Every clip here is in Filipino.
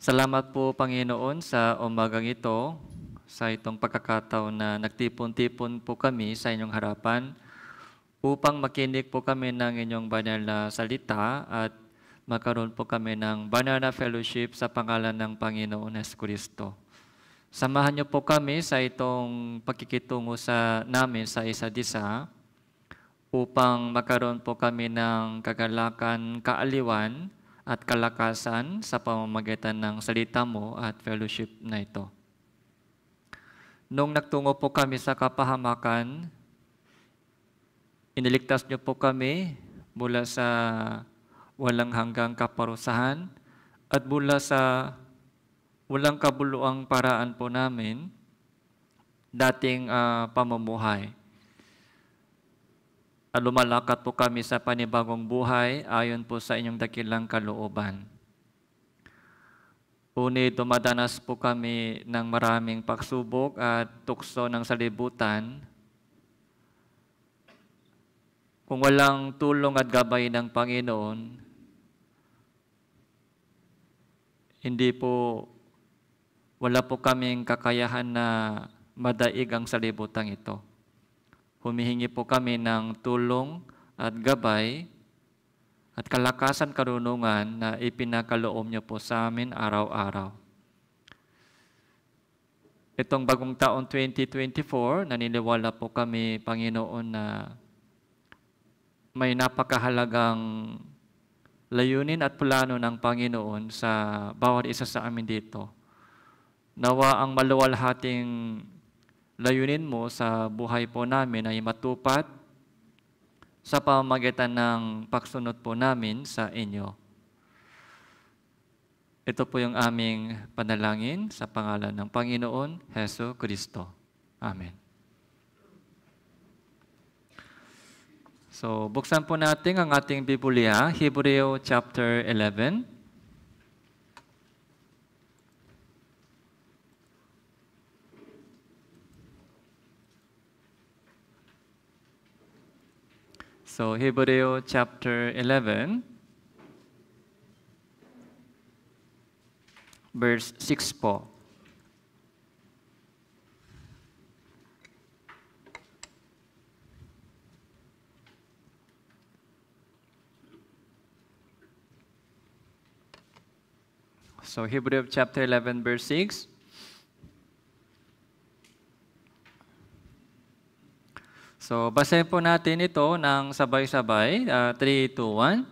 Salamat po Panginoon sa umagang ito, sa itong pagkakataon na nagtipon-tipon po kami sa inyong harapan upang makinig po kami ng inyong banal na salita at magkaroon po kami ng banal na fellowship sa pangalan ng Panginoon Yesu Kristo. Samahan niyo po kami sa itong pakikitungo sa namin sa isa't isa upang magkaroon po kami ng kagalakan kaaliwan at kalakasan sa pamamagitan ng salita mo at fellowship na ito. Nung nagtungo po kami sa kapahamakan, iniligtas niyo po kami mula sa walang hanggang kaparusahan at mula sa walang kabuluang paraan po namin dating uh, pamumuhay at lumalakat po kami sa panibagong buhay ayon po sa inyong dakilang kalooban. Uni dumadanas po kami ng maraming pagsubok at tukso ng salibutan. Kung walang tulong at gabay ng Panginoon, hindi po, wala po kaming kakayahan na madaig ang salibutang ito. Humihingi po kami ng tulong at gabay at kalakasan karunungan na ipinakaloob niyo po sa amin araw-araw. Itong bagong taon 2024, naniniwala po kami, Panginoon, na may napakahalagang layunin at plano ng Panginoon sa bawat isa sa amin dito. Nawa ang maluwalhating layunin mo sa buhay po namin ay matupad sa pamamagitan ng pagsunod po namin sa inyo. Ito po yung aming panalangin sa pangalan ng Panginoon Heso Kristo. Amen. So, buksan po natin ang ating Biblia, Hebreo chapter 11. So Hebrew chapter 11, verse 6 po. So Hebrew chapter 11, verse 6. So, basahin po natin ito ng sabay-sabay, 3, 2, 1.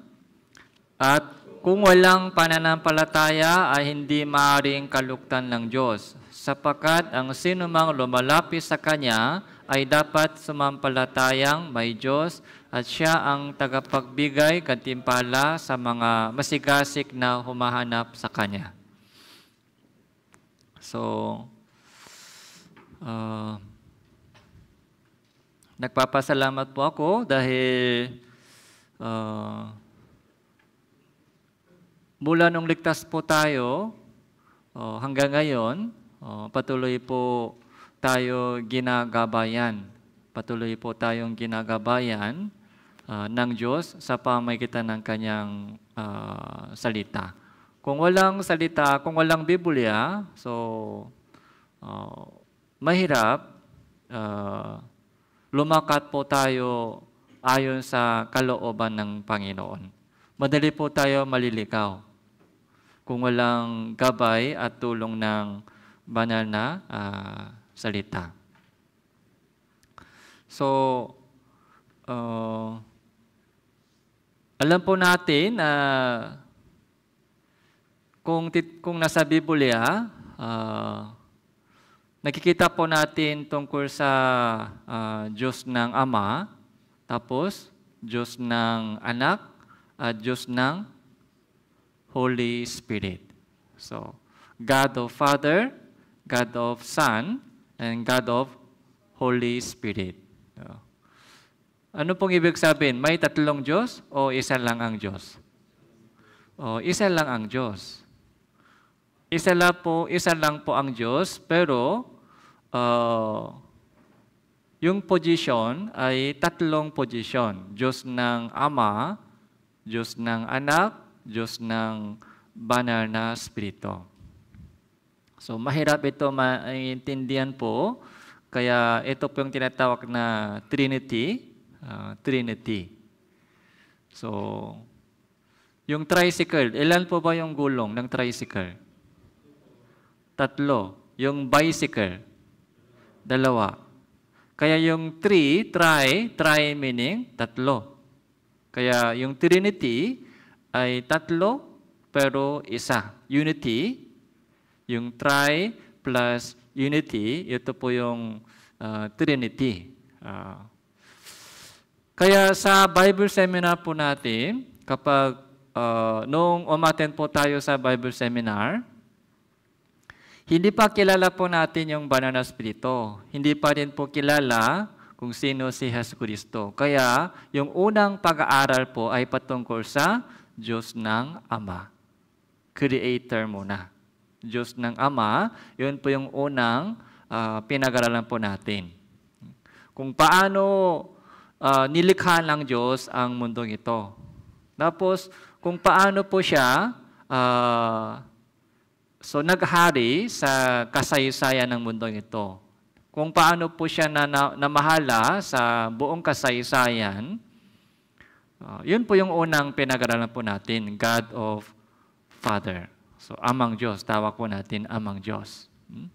At kung walang pananampalataya ay hindi maaaring kaluktan ng Diyos, sapagkat ang sinumang lumalapit sa Kanya ay dapat sumampalatayang may Diyos at siya ang tagapagbigay kantimpala sa mga masigasik na humahanap sa Kanya. So, uh, Nagpapasalamat po ako dahil uh, mula nung ligtas po tayo uh, hanggang ngayon, uh, patuloy po tayo ginagabayan. Patuloy po tayong ginagabayan uh, ng Diyos sa pamagitan ng Kanyang uh, salita. Kung walang salita, kung walang Biblia, so uh, mahirap uh, lumakad po tayo ayon sa kalooban ng Panginoon. Madali po tayo malilikaw kung walang gabay at tulong ng banal na uh, salita. So, uh, alam po natin na uh, kung, kung nasa Biblia, uh, nakikita po natin tungkol sa uh, Diyos ng Ama, tapos Diyos ng Anak, at Diyos ng Holy Spirit. So, God of Father, God of Son, and God of Holy Spirit. ano pong ibig sabihin? May tatlong Diyos o isa lang ang Diyos? O isa lang ang Diyos. Isa lang po, isa lang po ang Diyos, pero uh, yung position ay tatlong position. Diyos ng Ama, Diyos ng Anak, Diyos ng Banal na Espiritu. So mahirap ito maintindihan po, kaya ito po yung tinatawag na Trinity, uh, Trinity. So, yung tricycle, ilan po ba yung gulong ng tricycle? Tatlo. Yung bicycle. Dalawa. Kaya yung three, try, try meaning tatlo. Kaya yung Trinity ay tatlo pero isa. Unity, yung try plus unity, ito po yung uh, Trinity. Uh, kaya sa Bible seminar po natin, kapag uh, noong umaten po tayo sa Bible seminar, hindi pa kilala po natin yung banal na spirito. Hindi pa din po kilala kung sino si Jesus Kristo. Kaya yung unang pag-aaral po ay patungkol sa Diyos ng Ama. Creator muna. Diyos ng Ama, yun po yung unang uh, pinag-aralan po natin. Kung paano uh, nilikha ng Diyos ang mundong ito. Tapos, kung paano po siya uh, So naghari sa kasaysayan ng mundong ito. Kung paano po siya na, na, namahala sa buong kasaysayan, uh, yun po yung unang pinag-aralan po natin, God of Father. So amang Diyos, tawag po natin amang Diyos. Hmm?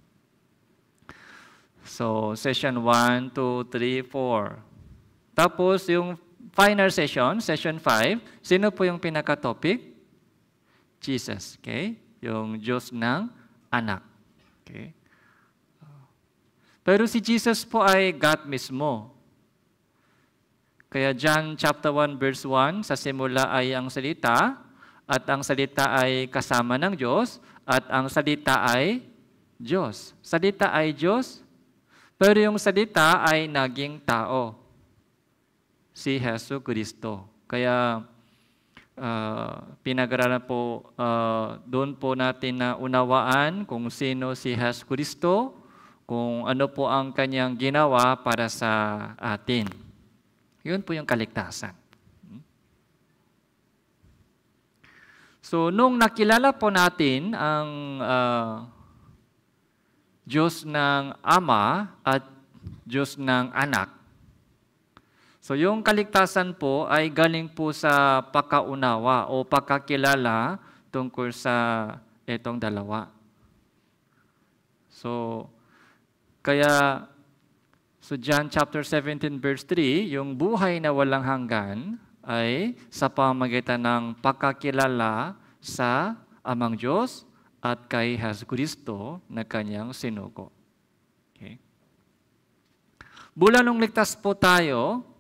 So session 1, 2, 3, 4. Tapos yung final session, session 5, sino po yung pinaka-topic? Jesus, okay? yung Diyos ng anak. Okay? Pero si Jesus po ay God mismo. Kaya John chapter 1 verse 1, sa simula ay ang salita, at ang salita ay kasama ng Diyos, at ang salita ay Diyos. Salita ay Diyos, pero yung salita ay naging tao. Si Heso Kristo. Kaya uh, ah, pinag-aralan po, uh, doon po natin na unawaan kung sino si Jesus Kristo, kung ano po ang kanyang ginawa para sa atin. Yun po yung kaligtasan. Hmm? So, nung nakilala po natin ang uh, Diyos ng Ama at Diyos ng Anak, So yung kaligtasan po ay galing po sa pakaunawa o pagkakilala tungkol sa itong dalawa. So kaya so John chapter 17 verse 3, yung buhay na walang hanggan ay sa pamagitan ng pagkakilala sa amang Diyos at kay Has Kristo na kanyang sinuko. Okay. Bula nung ligtas po tayo,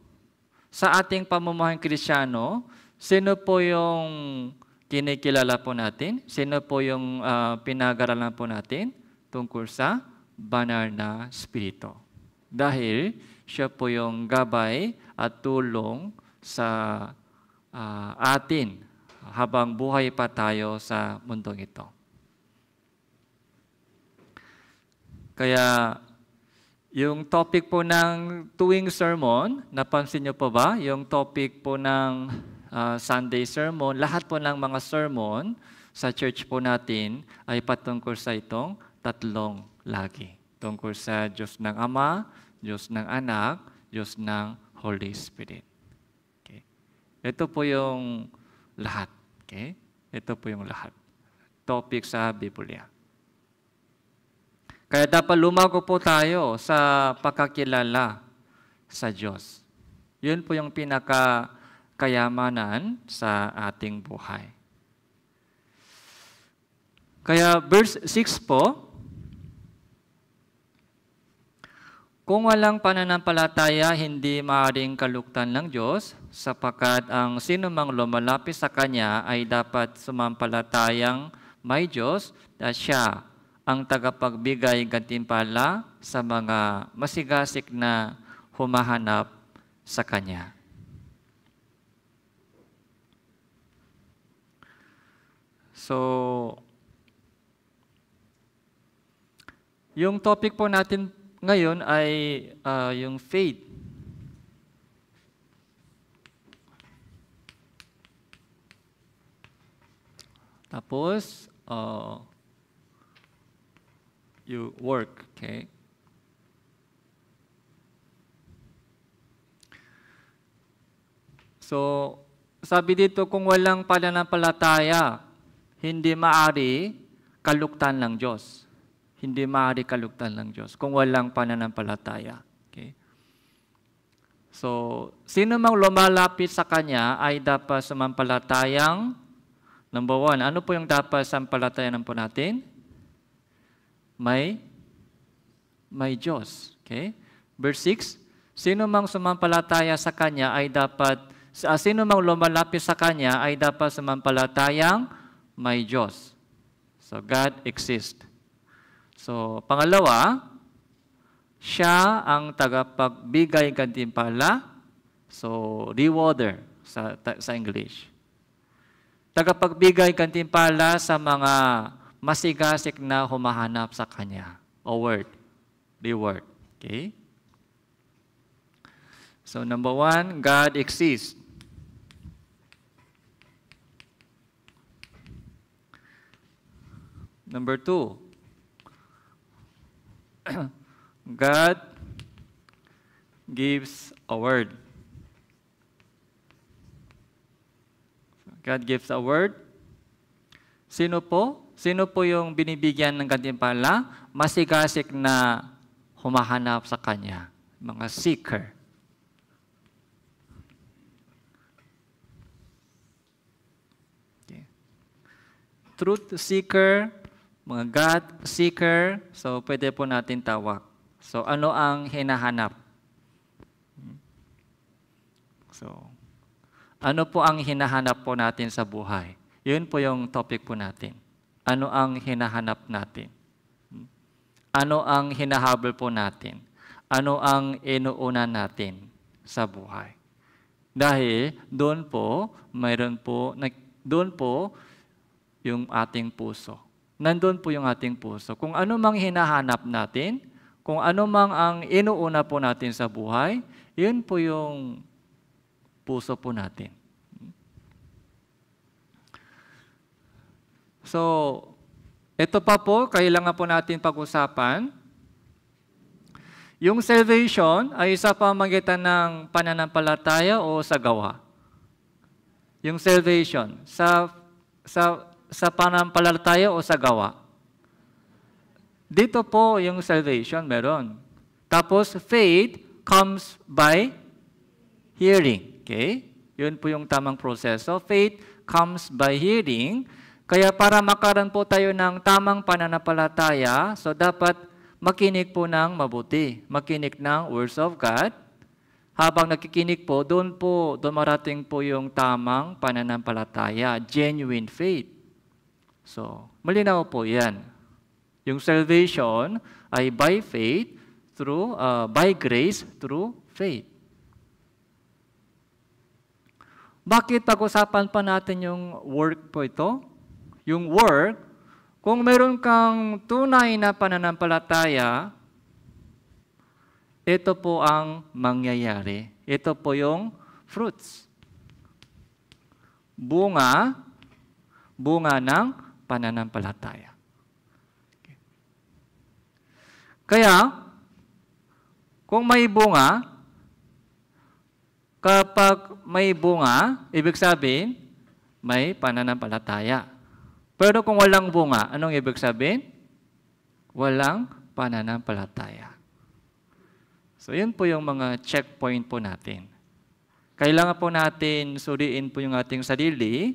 sa ating pamumuhay krisyano, sino po yung kinikilala po natin? Sino po yung uh, ah, pinag po natin tungkol sa banal na spirito? Dahil siya po yung gabay at tulong sa uh, atin habang buhay pa tayo sa mundong ito. Kaya yung topic po ng tuwing sermon, napansin niyo po ba? Yung topic po ng uh, Sunday sermon, lahat po ng mga sermon sa church po natin ay patungkol sa itong tatlong lagi. Tungkol sa Diyos ng Ama, Diyos ng Anak, Diyos ng Holy Spirit. Okay. Ito po yung lahat. Okay? Ito po yung lahat. Topic sa Biblia. Kaya dapat lumago po tayo sa pagkakilala sa Diyos. Yun po yung pinaka sa ating buhay. Kaya verse 6 po, Kung walang pananampalataya, hindi maaaring kaluktan ng Diyos, sapakat ang sinumang lumalapit sa Kanya ay dapat sumampalatayang may Diyos at Siya ang tagapagbigay gantimpala sa mga masigasik na humahanap sa Kanya. So, yung topic po natin ngayon ay uh, yung faith. Tapos, uh, you work, okay? So, sabi dito, kung walang pananampalataya, hindi maari kaluktan ng Diyos. Hindi maari kaluktan ng Diyos kung walang pananampalataya. Okay? So, sino mang lumalapit sa Kanya ay dapat sumampalatayang, number one, ano po yung dapat sampalatayan po natin? may my Diyos. Okay? Verse 6, Sino mang sumampalataya sa Kanya ay dapat, sa ah, sino mang lumalapit sa Kanya ay dapat sumampalatayang may Diyos. So, God exists. So, pangalawa, siya ang tagapagbigay gantimpala. So, rewarder sa, sa English. Tagapagbigay gantimpala sa mga masigasik na humahanap sa Kanya. Award. Reward. Okay? So number one, God exists. Number two, God gives a word. God gives a word. Sino po Sino po yung binibigyan ng gantimpala? Masigasik na humahanap sa Kanya. Mga seeker. Okay. Truth seeker, mga God seeker, so pwede po natin tawag. So ano ang hinahanap? So, ano po ang hinahanap po natin sa buhay? Yun po yung topic po natin. Ano ang hinahanap natin? Ano ang hinahabol po natin? Ano ang inuuna natin sa buhay? Dahil doon po, mayroon po, doon po yung ating puso. Nandun po yung ating puso. Kung ano mang hinahanap natin, kung ano mang ang inuuna po natin sa buhay, yun po yung puso po natin. So, ito pa po, kailangan po natin pag-usapan. Yung salvation ay isa magitan ng pananampalataya o sa gawa. Yung salvation, sa, sa, sa pananampalataya o sa gawa. Dito po yung salvation meron. Tapos faith comes by hearing. Okay? Yun po yung tamang proseso. Faith comes by hearing. Kaya para makaroon po tayo ng tamang pananampalataya, so dapat makinig po ng mabuti, makinig ng words of God. Habang nakikinig po, doon po, doon marating po yung tamang pananampalataya, genuine faith. So, malinaw po yan. Yung salvation ay by faith, through, uh, by grace, through faith. Bakit pag-usapan pa natin yung work po ito? yung work, kung meron kang tunay na pananampalataya, ito po ang mangyayari. Ito po yung fruits. Bunga, bunga ng pananampalataya. Kaya, kung may bunga, kapag may bunga, ibig sabihin, may pananampalataya. Pero kung walang bunga, anong ibig sabihin? Walang pananampalataya. So, yun po yung mga checkpoint po natin. Kailangan po natin suriin po yung ating sarili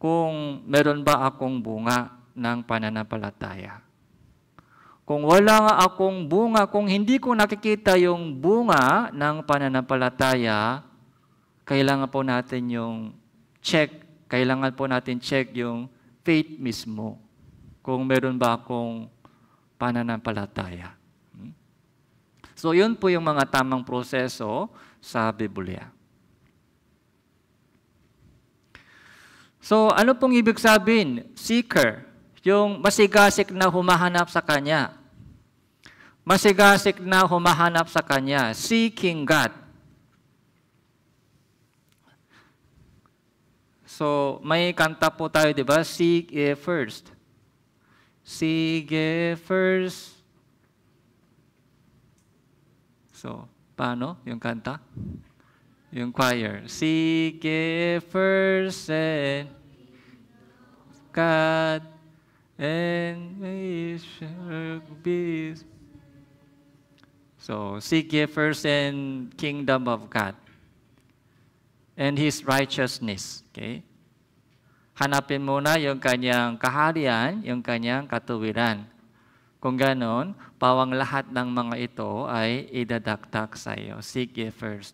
kung meron ba akong bunga ng pananampalataya. Kung wala nga akong bunga, kung hindi ko nakikita yung bunga ng pananampalataya, kailangan po natin yung check, kailangan po natin check yung state mismo kung meron ba akong pananampalataya. Hmm? So, yun po yung mga tamang proseso sa Biblia. So, ano pong ibig sabihin? Seeker, yung masigasik na humahanap sa Kanya. Masigasik na humahanap sa Kanya, seeking God. So, may kanta po tayo, di ba? Sige first. Sige first. So, paano yung kanta? Yung choir. Sige first and God and we shall be. So, seek ye first and kingdom of God and His righteousness. Okay? Hanapin muna yung kanyang kaharian, yung kanyang katuwiran. Kung ganon, pawang lahat ng mga ito ay idadaktak sa iyo. Seek ye first.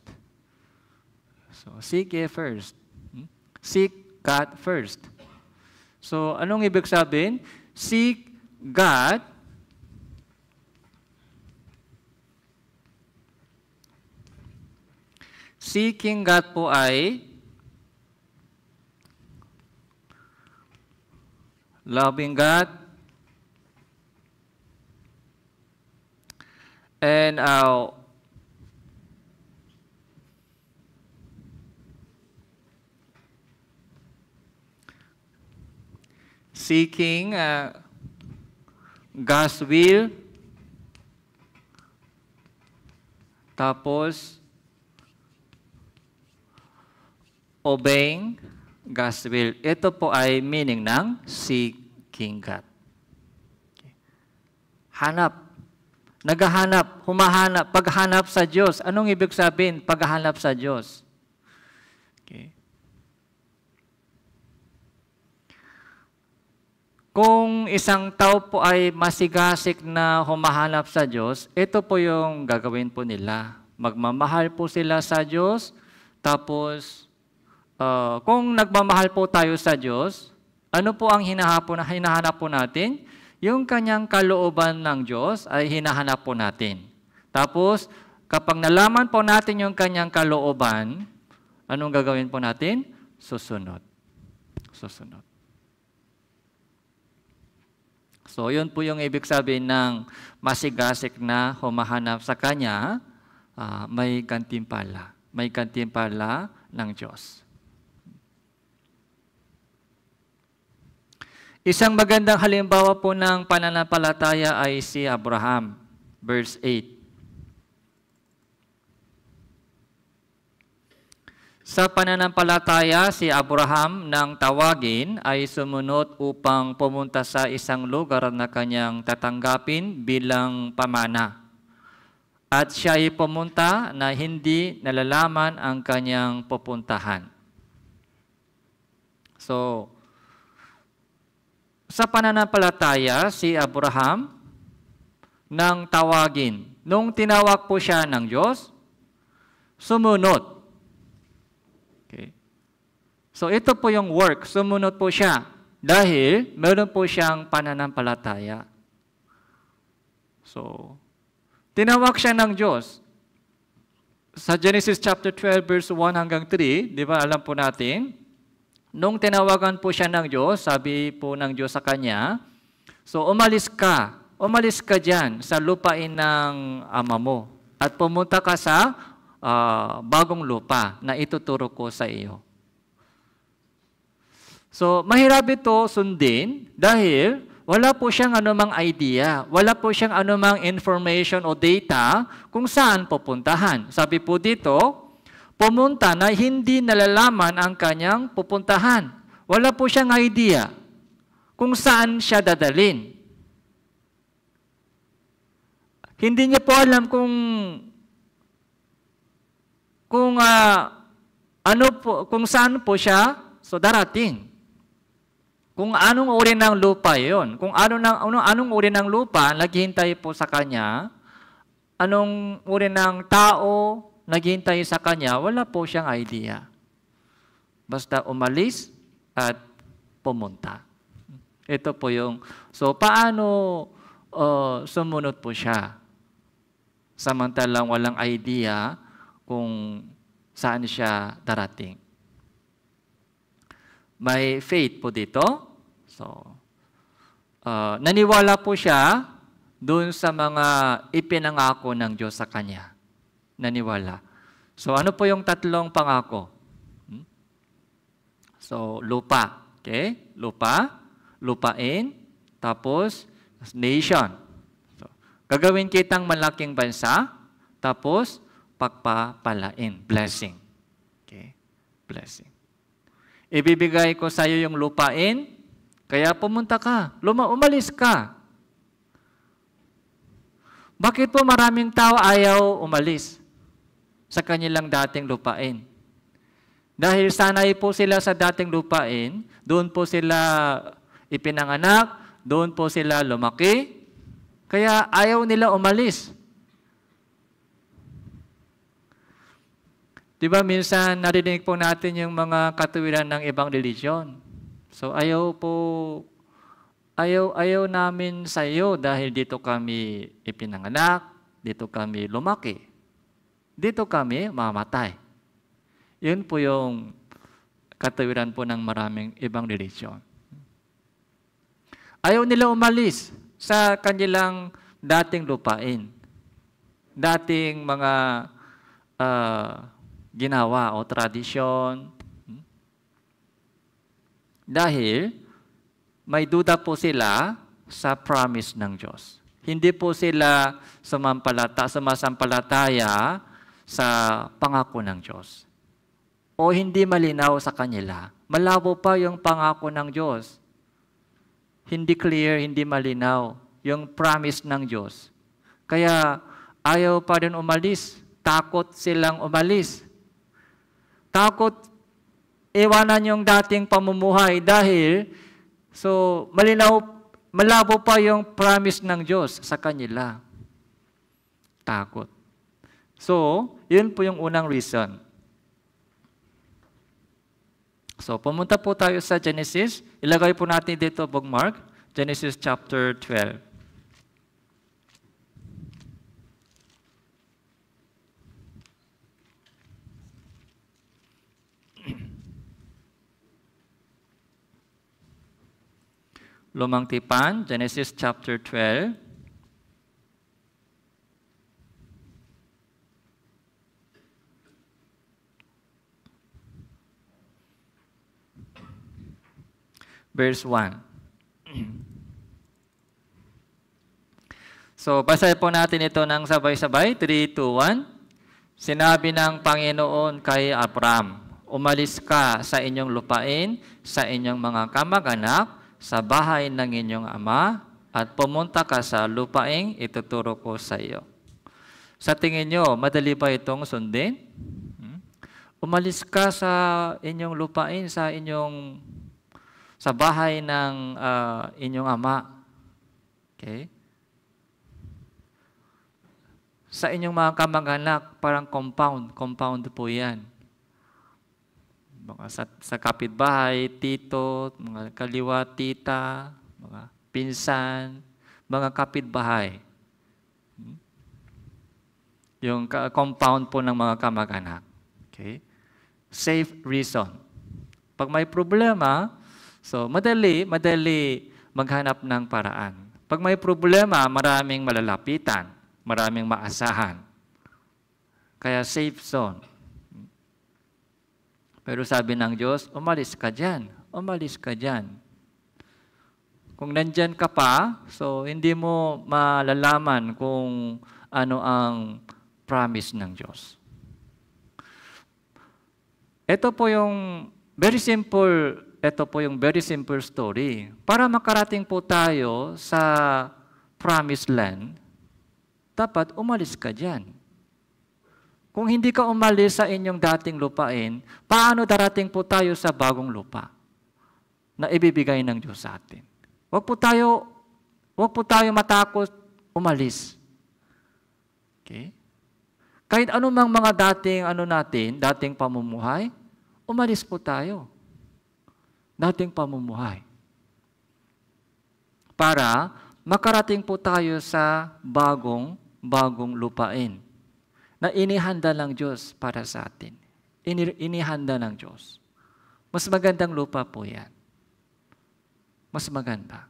So, seek ye first. Hmm? Seek God first. So, anong ibig sabihin? Seek God Seeking God po ay loving God, and our seeking uh, God's will, tapos obeying God's will. Ito po ay meaning ng seeking God. Hanap. Naghahanap, humahanap, paghanap sa Diyos. Anong ibig sabihin? Paghanap sa Diyos. Okay. Kung isang tao po ay masigasik na humahanap sa Diyos, ito po yung gagawin po nila. Magmamahal po sila sa Diyos, tapos Uh, kung nagmamahal po tayo sa Diyos, ano po ang hinahapon, hinahanap po natin? Yung kanyang kalooban ng Diyos ay hinahanap po natin. Tapos, kapag nalaman po natin yung kanyang kalooban, anong gagawin po natin? Susunod. Susunod. So, yun po yung ibig sabihin ng masigasik na humahanap sa kanya, uh, may kantimpala. May kantimpala ng Diyos. Isang magandang halimbawa po ng pananampalataya ay si Abraham, verse 8. Sa pananampalataya, si Abraham nang tawagin ay sumunod upang pumunta sa isang lugar na kanyang tatanggapin bilang pamana. At siya ay pumunta na hindi nalalaman ang kanyang pupuntahan. So, sa pananampalataya si Abraham nang tawagin. Nung tinawag po siya ng Diyos, sumunod. Okay. So ito po yung work, sumunod po siya dahil meron po siyang pananampalataya. So, tinawag siya ng Diyos. Sa Genesis chapter 12 verse 1 hanggang 3, di ba alam po natin, Nung tinawagan po siya ng Diyos, sabi po ng Diyos sa kanya, so umalis ka, umalis ka dyan sa lupain ng ama mo at pumunta ka sa uh, bagong lupa na ituturo ko sa iyo. So, mahirap ito sundin dahil wala po siyang anumang idea, wala po siyang anumang information o data kung saan pupuntahan. Sabi po dito, pumunta na hindi nalalaman ang kanyang pupuntahan. Wala po siyang idea kung saan siya dadalin. Hindi niya po alam kung kung uh, ano po, kung saan po siya so darating. Kung anong uri ng lupa 'yon, kung ano nang ano anong uri ng lupa ang naghihintay po sa kanya, anong uri ng tao, naghintay sa kanya, wala po siyang idea. Basta umalis at pumunta. Ito po yung, so paano uh, sumunod po siya? Samantalang walang idea kung saan siya darating. May faith po dito. So, uh, naniwala po siya doon sa mga ipinangako ng Diyos sa kanya naniwala. So ano po yung tatlong pangako? Hmm? So lupa, okay? Lupa, lupain, tapos nation. So, gagawin kitang malaking bansa, tapos pagpapalain, blessing. Okay? Blessing. Ibibigay ko sa iyo yung lupain, kaya pumunta ka, luma, umalis ka. Bakit po maraming tao ayaw umalis? sa kanilang dating lupain. Dahil sanay po sila sa dating lupain, doon po sila ipinanganak, doon po sila lumaki, kaya ayaw nila umalis. Diba minsan narinig po natin yung mga katuwiran ng ibang religion. So ayaw po, ayaw, ayaw namin sa iyo dahil dito kami ipinanganak, dito kami lumaki. Dito kami mamatay. Yun po yung katawiran po ng maraming ibang religion. Ayaw nila umalis sa kanilang dating lupain, dating mga uh, ginawa o tradisyon. Dahil may duda po sila sa promise ng Diyos. Hindi po sila sumampalata, sumasampalataya sa pangako ng Diyos. O hindi malinaw sa kanila, malabo pa yung pangako ng Diyos. Hindi clear, hindi malinaw yung promise ng Diyos. Kaya ayaw pa rin umalis. Takot silang umalis. Takot iwanan yung dating pamumuhay dahil so malinaw malabo pa yung promise ng Diyos sa kanila. Takot. So, yun po yung unang reason. So, pumunta po tayo sa Genesis. Ilagay po natin dito bookmark. Genesis chapter 12. Lumang Tipan, Genesis chapter 12. verse 1. So, basahin po natin ito ng sabay-sabay. 3, 2, 1. Sinabi ng Panginoon kay Abraham, Umalis ka sa inyong lupain, sa inyong mga kamag-anak, sa bahay ng inyong ama, at pumunta ka sa lupaing ituturo ko sa iyo. Sa tingin nyo, madali ba itong sundin? Hmm? Umalis ka sa inyong lupain, sa inyong sa bahay ng uh, inyong ama. Okay? Sa inyong mga kamag-anak, parang compound. Compound po yan. Mga sa, sa kapitbahay, tito, mga kaliwa, tita, mga pinsan, mga kapitbahay. Hmm? Yung compound po ng mga kamag-anak. Okay? Safe reason. Pag may problema, So, madali, madali maghanap ng paraan. Pag may problema, maraming malalapitan, maraming maasahan. Kaya safe zone. Pero sabi ng Diyos, umalis ka dyan, umalis ka dyan. Kung nandyan ka pa, so hindi mo malalaman kung ano ang promise ng Diyos. Ito po yung very simple ito po yung very simple story. Para makarating po tayo sa promised land, dapat umalis ka dyan. Kung hindi ka umalis sa inyong dating lupain, paano darating po tayo sa bagong lupa na ibibigay ng Diyos sa atin? Huwag po tayo, huwag po tayo matakot umalis. Okay? Kahit anumang mga dating ano natin, dating pamumuhay, umalis po tayo nating pamumuhay. Para makarating po tayo sa bagong, bagong lupain na inihanda ng Diyos para sa atin. Ini, inihanda ng Diyos. Mas magandang lupa po yan. Mas maganda.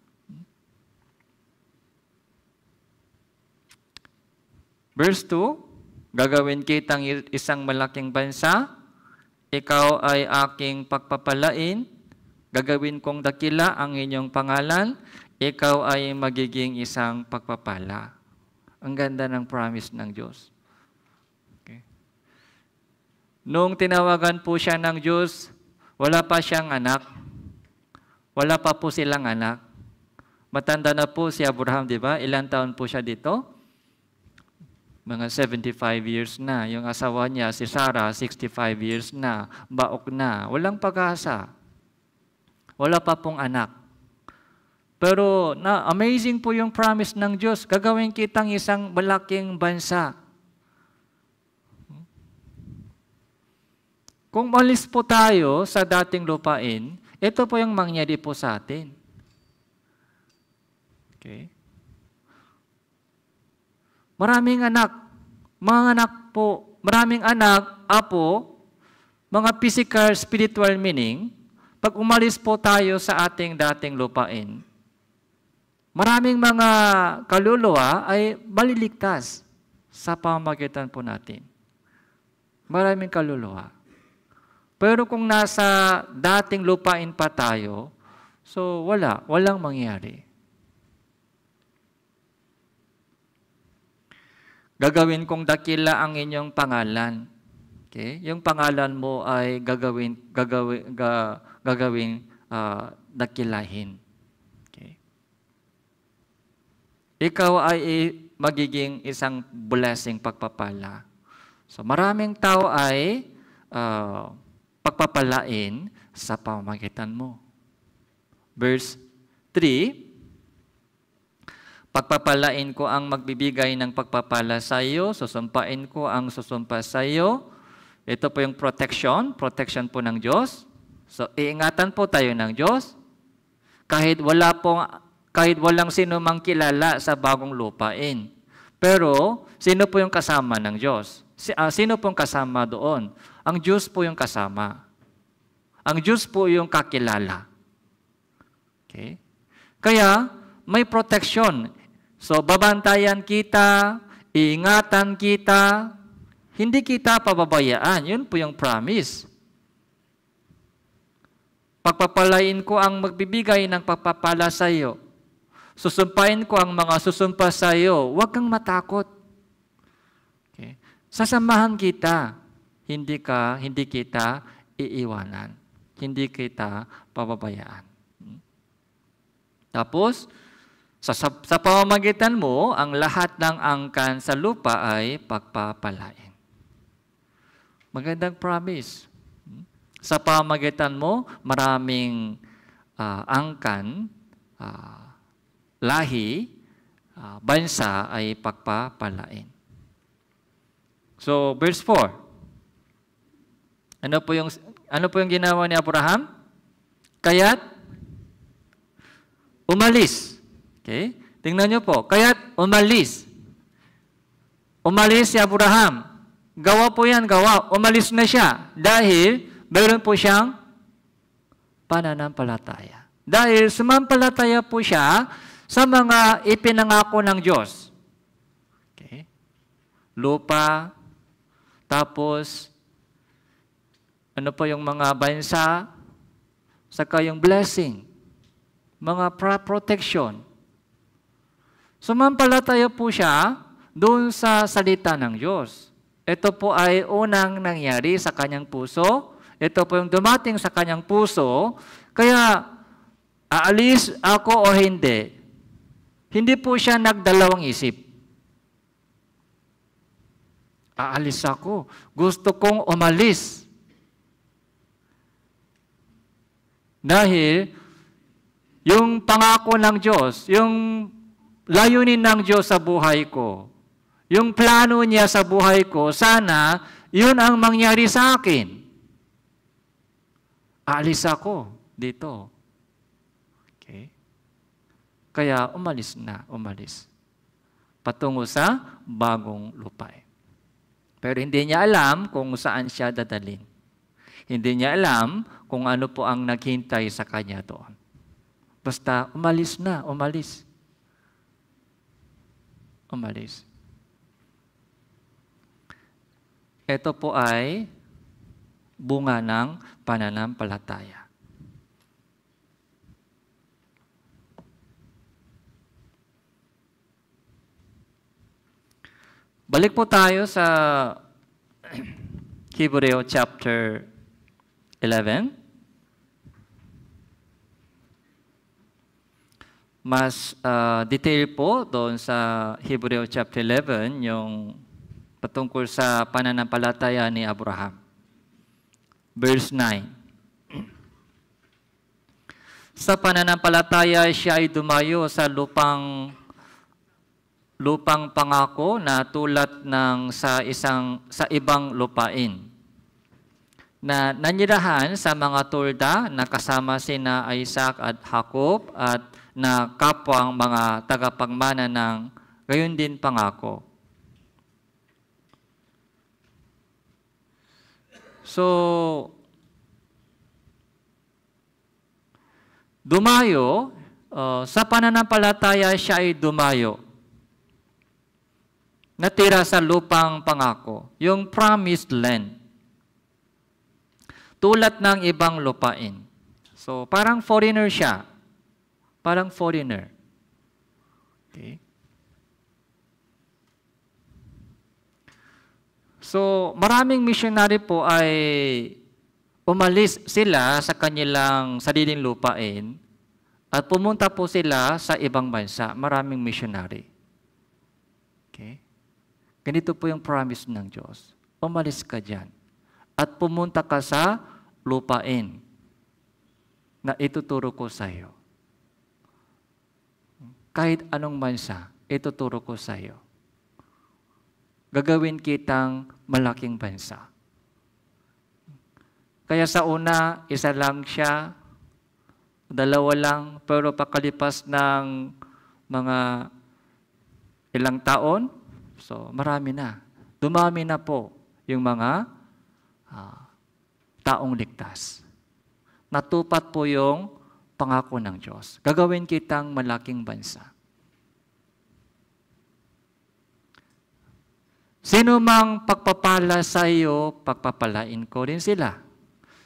Verse 2, gagawin kitang isang malaking bansa, ikaw ay aking pagpapalain, Gagawin kong dakila ang inyong pangalan, ikaw ay magiging isang pagpapala. Ang ganda ng promise ng Diyos. Okay. Noong tinawagan po siya ng Diyos, wala pa siyang anak. Wala pa po silang anak. Matanda na po si Abraham, di ba? Ilan taon po siya dito? Mga 75 years na. Yung asawa niya, si Sarah, 65 years na. Baok na. Walang pag-asa. Wala pa pong anak. Pero na amazing po yung promise ng Diyos. Gagawin kitang isang malaking bansa. Kung malis po tayo sa dating lupain, ito po yung mangyari po sa atin. Okay? Maraming anak, mga anak po, maraming anak, apo, mga physical, spiritual meaning, pag umalis po tayo sa ating dating lupain, maraming mga kaluluwa ay maliligtas sa pamagitan po natin. Maraming kaluluwa. Pero kung nasa dating lupain pa tayo, so wala, walang mangyari. Gagawin kong dakila ang inyong pangalan. Okay? Yung pangalan mo ay gagawin, gagawin, ga, gagawing uh, dakilahin. Okay. Ikaw ay magiging isang blessing, pagpapala. So maraming tao ay uh, pagpapalain sa pamamagitan mo. Verse 3, Pagpapalain ko ang magbibigay ng pagpapala sa iyo, susumpain ko ang susumpa sa iyo. Ito po yung protection, protection po ng Diyos. So, iingatan po tayo ng Diyos. Kahit wala pong, kahit walang sino mang kilala sa bagong lupain. Pero, sino po yung kasama ng Diyos? Si, uh, sino pong kasama doon? Ang Diyos po yung kasama. Ang Diyos po yung kakilala. Okay? Kaya, may protection. So, babantayan kita, iingatan kita, hindi kita pababayaan. Yun po yung promise. Pagpapalain ko ang magbibigay ng papapala sa iyo. Susumpain ko ang mga susumpa sa iyo. Huwag kang matakot. Okay? Sasamahan kita. Hindi ka, hindi kita iiwanan. Hindi kita pababayaan. Tapos, sa, sa, sa pamamagitan mo, ang lahat ng angkan sa lupa ay pagpapalain. Magandang promise. Sa pamagitan mo, maraming uh, angkan, uh, lahi, uh, bansa ay pagpapalain. So, verse 4. Ano po yung ano po yung ginawa ni Abraham? Kaya't umalis. Okay? Tingnan niyo po. Kaya't umalis. Umalis si Abraham. Gawa po yan, gawa. Umalis na siya. Dahil meron po siyang pananampalataya. Dahil sumampalataya po siya sa mga ipinangako ng Diyos. Okay? Lupa, tapos, ano po yung mga bansa, saka yung blessing, mga protection. Sumampalataya po siya doon sa salita ng Diyos. Ito po ay unang nangyari sa kanyang puso ito po yung dumating sa kanyang puso. Kaya, aalis ako o hindi, hindi po siya nagdalawang isip. Aalis ako. Gusto kong umalis. Dahil, yung pangako ng Diyos, yung layunin ng Diyos sa buhay ko, yung plano niya sa buhay ko, sana yun ang mangyari sa akin. Alis ako dito. Okay? Kaya umalis na, umalis. Patungo sa bagong lupay. Pero hindi niya alam kung saan siya dadalin. Hindi niya alam kung ano po ang naghintay sa kanya doon. Basta umalis na, umalis. Umalis. Ito po ay bunga ng pananampalataya. Balik po tayo sa Hebreo chapter 11. Mas uh, detail po doon sa Hebreo chapter 11 yung patungkol sa pananampalataya ni Abraham verse 9. Sa pananampalataya, siya ay dumayo sa lupang lupang pangako na tulad ng sa isang sa ibang lupain na nanirahan sa mga tulda na kasama sina Isaac at Jacob at na kapwang mga tagapagmana ng gayon din pangako. So, dumayo, uh, sa pananampalataya siya ay dumayo. Natira sa lupang pangako, yung promised land. Tulad ng ibang lupain. So, parang foreigner siya. Parang foreigner. Okay? So, maraming missionary po ay umalis sila sa kanilang sariling lupain at pumunta po sila sa ibang bansa. Maraming missionary. Okay? Ganito po yung promise ng Diyos. Umalis ka dyan at pumunta ka sa lupain na ituturo ko sa iyo. Kahit anong bansa, ituturo ko sa iyo. Gagawin kitang malaking bansa. Kaya sa una, isa lang siya, dalawa lang, pero pakalipas ng mga ilang taon, so marami na. Dumami na po yung mga uh, taong ligtas. Natupat po yung pangako ng Diyos. Gagawin kitang malaking bansa. Sino mang pagpapala sa iyo, pagpapalain ko rin sila.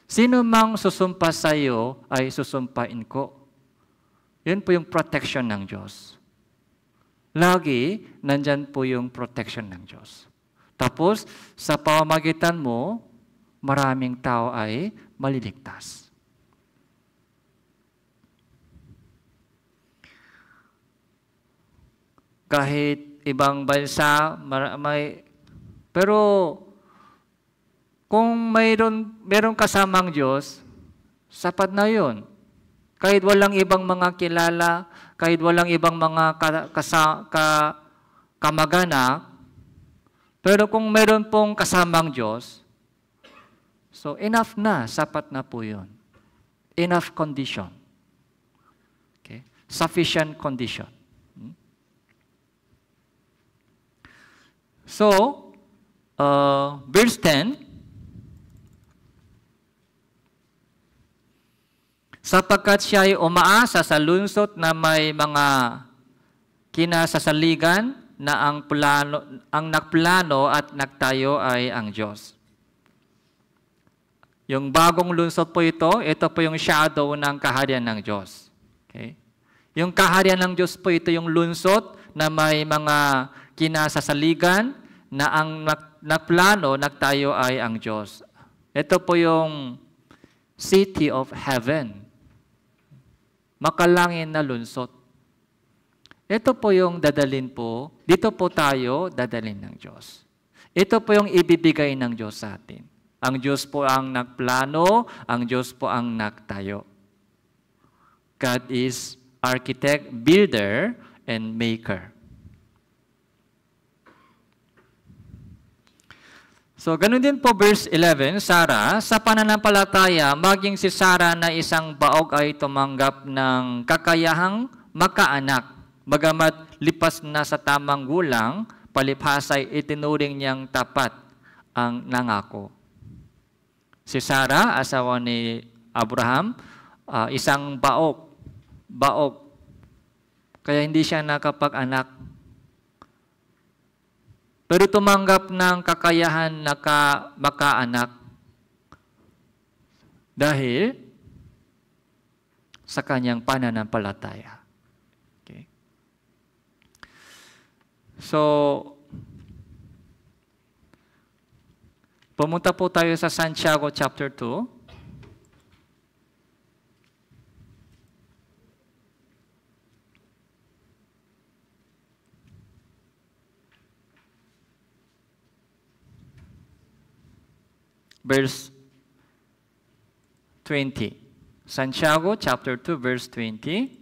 Sino mang susumpa sa iyo, ay susumpain ko. Yun po yung protection ng Diyos. Lagi, nandyan po yung protection ng Diyos. Tapos, sa pamamagitan mo, maraming tao ay maliligtas. Kahit ibang bansa, may pero kung mayroon, mayroon kasamang Diyos, sapat na yon. Kahit walang ibang mga kilala, kahit walang ibang mga kasa, ka, kamagana, pero kung meron pong kasamang Diyos, so enough na, sapat na po yun. Enough condition. Okay? Sufficient condition. Hmm? So, uh, verse 10, sapagkat siya ay umaasa sa lungsot na may mga kinasasaligan na ang plano ang nagplano at nagtayo ay ang Diyos. Yung bagong lungsod po ito, ito po yung shadow ng kaharian ng Diyos. Okay? Yung kaharian ng Diyos po ito yung lungsod na may mga kinasasaligan na ang nagplano, nagtayo ay ang Diyos. Ito po yung city of heaven. Makalangin na lunsot. Ito po yung dadalin po, dito po tayo dadalin ng Diyos. Ito po yung ibibigay ng Diyos sa atin. Ang Diyos po ang nagplano, ang Diyos po ang nagtayo. God is architect, builder, and maker. So, ganun din po verse 11, Sara, sa pananampalataya, maging si Sara na isang baog ay tumanggap ng kakayahang makaanak. Bagamat lipas na sa tamang gulang, palipasay itinuring niyang tapat ang nangako. Si Sara, asawa ni Abraham, uh, isang baog. Baog. Kaya hindi siya nakapag-anak pero tumanggap ng kakayahan na ka, makaanak dahil sa kanyang pananampalataya. Okay. So, pumunta po tayo sa Santiago chapter 2. verse 20. Santiago chapter 2 verse 20.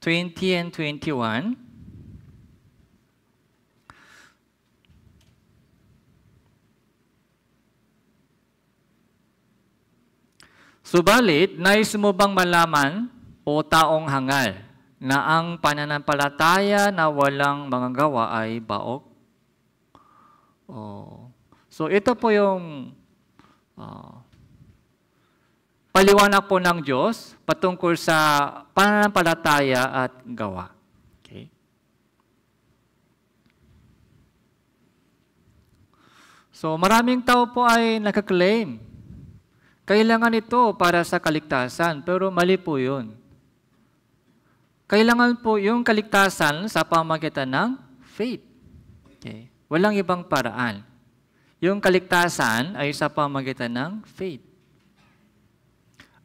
Twenty and twenty one. Subalit, nais mo bang malaman o taong hangal na ang pananampalataya na walang mga gawa ay baok? Oh. So ito po yung uh, paliwanag po ng Diyos patungkol sa pananampalataya at gawa. Okay. So maraming tao po ay nakaklaim. Kailangan ito para sa kaligtasan, pero mali po yun. Kailangan po yung kaligtasan sa pamagitan ng faith. Okay. Walang ibang paraan. Yung kaligtasan ay sa pamagitan ng faith.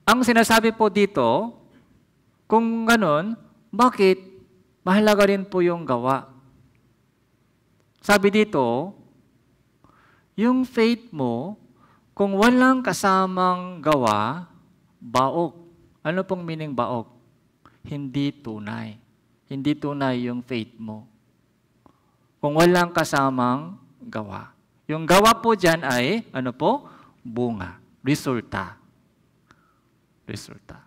Ang sinasabi po dito, kung ganun, bakit mahalaga rin po yung gawa? Sabi dito, yung faith mo, kung walang kasamang gawa, baok. Ano pong meaning baok? hindi tunay. Hindi tunay yung faith mo. Kung walang kasamang gawa. Yung gawa po dyan ay, ano po? Bunga. Resulta. Resulta.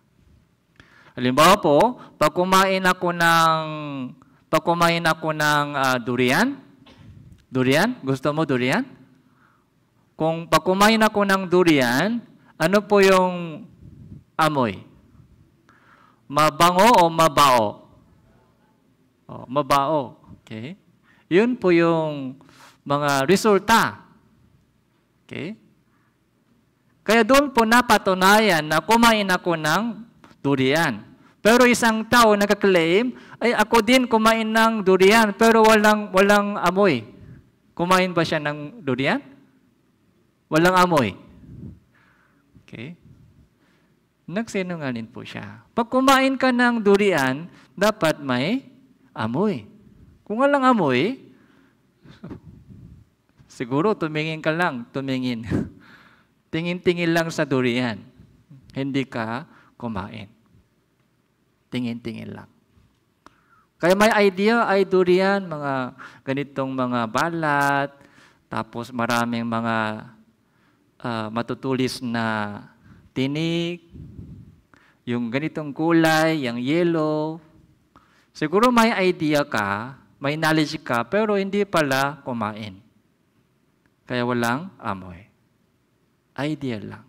Halimbawa po, pag kumain ako ng, pag kumain ako ng uh, durian, durian, gusto mo durian? Kung pag kumain ako ng durian, ano po yung amoy? Mabango o mabao? Oh, mabao. Okay? Yun po yung mga resulta. Okay? Kaya doon po napatunayan na kumain ako ng durian. Pero isang tao nagka-claim, ay ako din kumain ng durian pero walang walang amoy. Kumain ba siya ng durian? Walang amoy. Okay? nagsinungaling po siya. Pag kumain ka ng durian, dapat may amoy. Kung walang amoy, siguro tumingin ka lang, tumingin. Tingin-tingin lang sa durian. Hindi ka kumain. Tingin-tingin lang. Kaya may idea ay durian, mga ganitong mga balat, tapos maraming mga uh, matutulis na tinig, yung ganitong kulay, yung yellow. Siguro may idea ka, may knowledge ka, pero hindi pala kumain. Kaya walang amoy. Idea lang.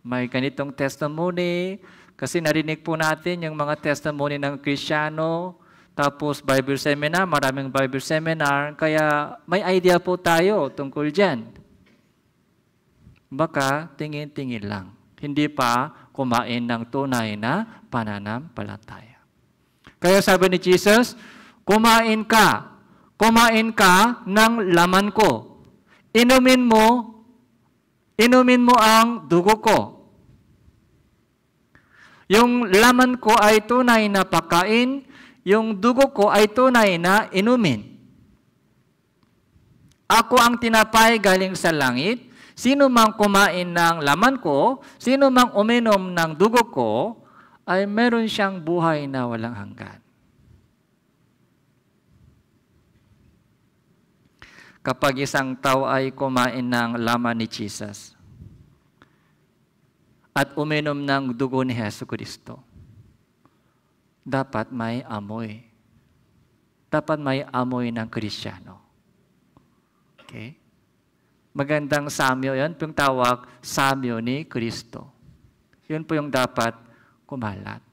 May ganitong testimony, kasi narinig po natin yung mga testimony ng Kristiyano, tapos Bible seminar, maraming Bible seminar, kaya may idea po tayo tungkol dyan. Baka tingin-tingin lang. Hindi pa kumain ng tunay na pananampalataya. Kaya sabi ni Jesus, kumain ka, kumain ka ng laman ko. Inumin mo, inumin mo ang dugo ko. Yung laman ko ay tunay na pakain, yung dugo ko ay tunay na inumin. Ako ang tinapay galing sa langit, Sino mang kumain ng laman ko, sino mang uminom ng dugo ko, ay meron siyang buhay na walang hanggan. Kapag isang tao ay kumain ng laman ni Jesus at uminom ng dugo ni Heso Kristo, dapat may amoy. Dapat may amoy ng Kristiyano. Okay? Magandang samyo yan, yung tawag, samyo ni Kristo. Yun po yung dapat kumalat.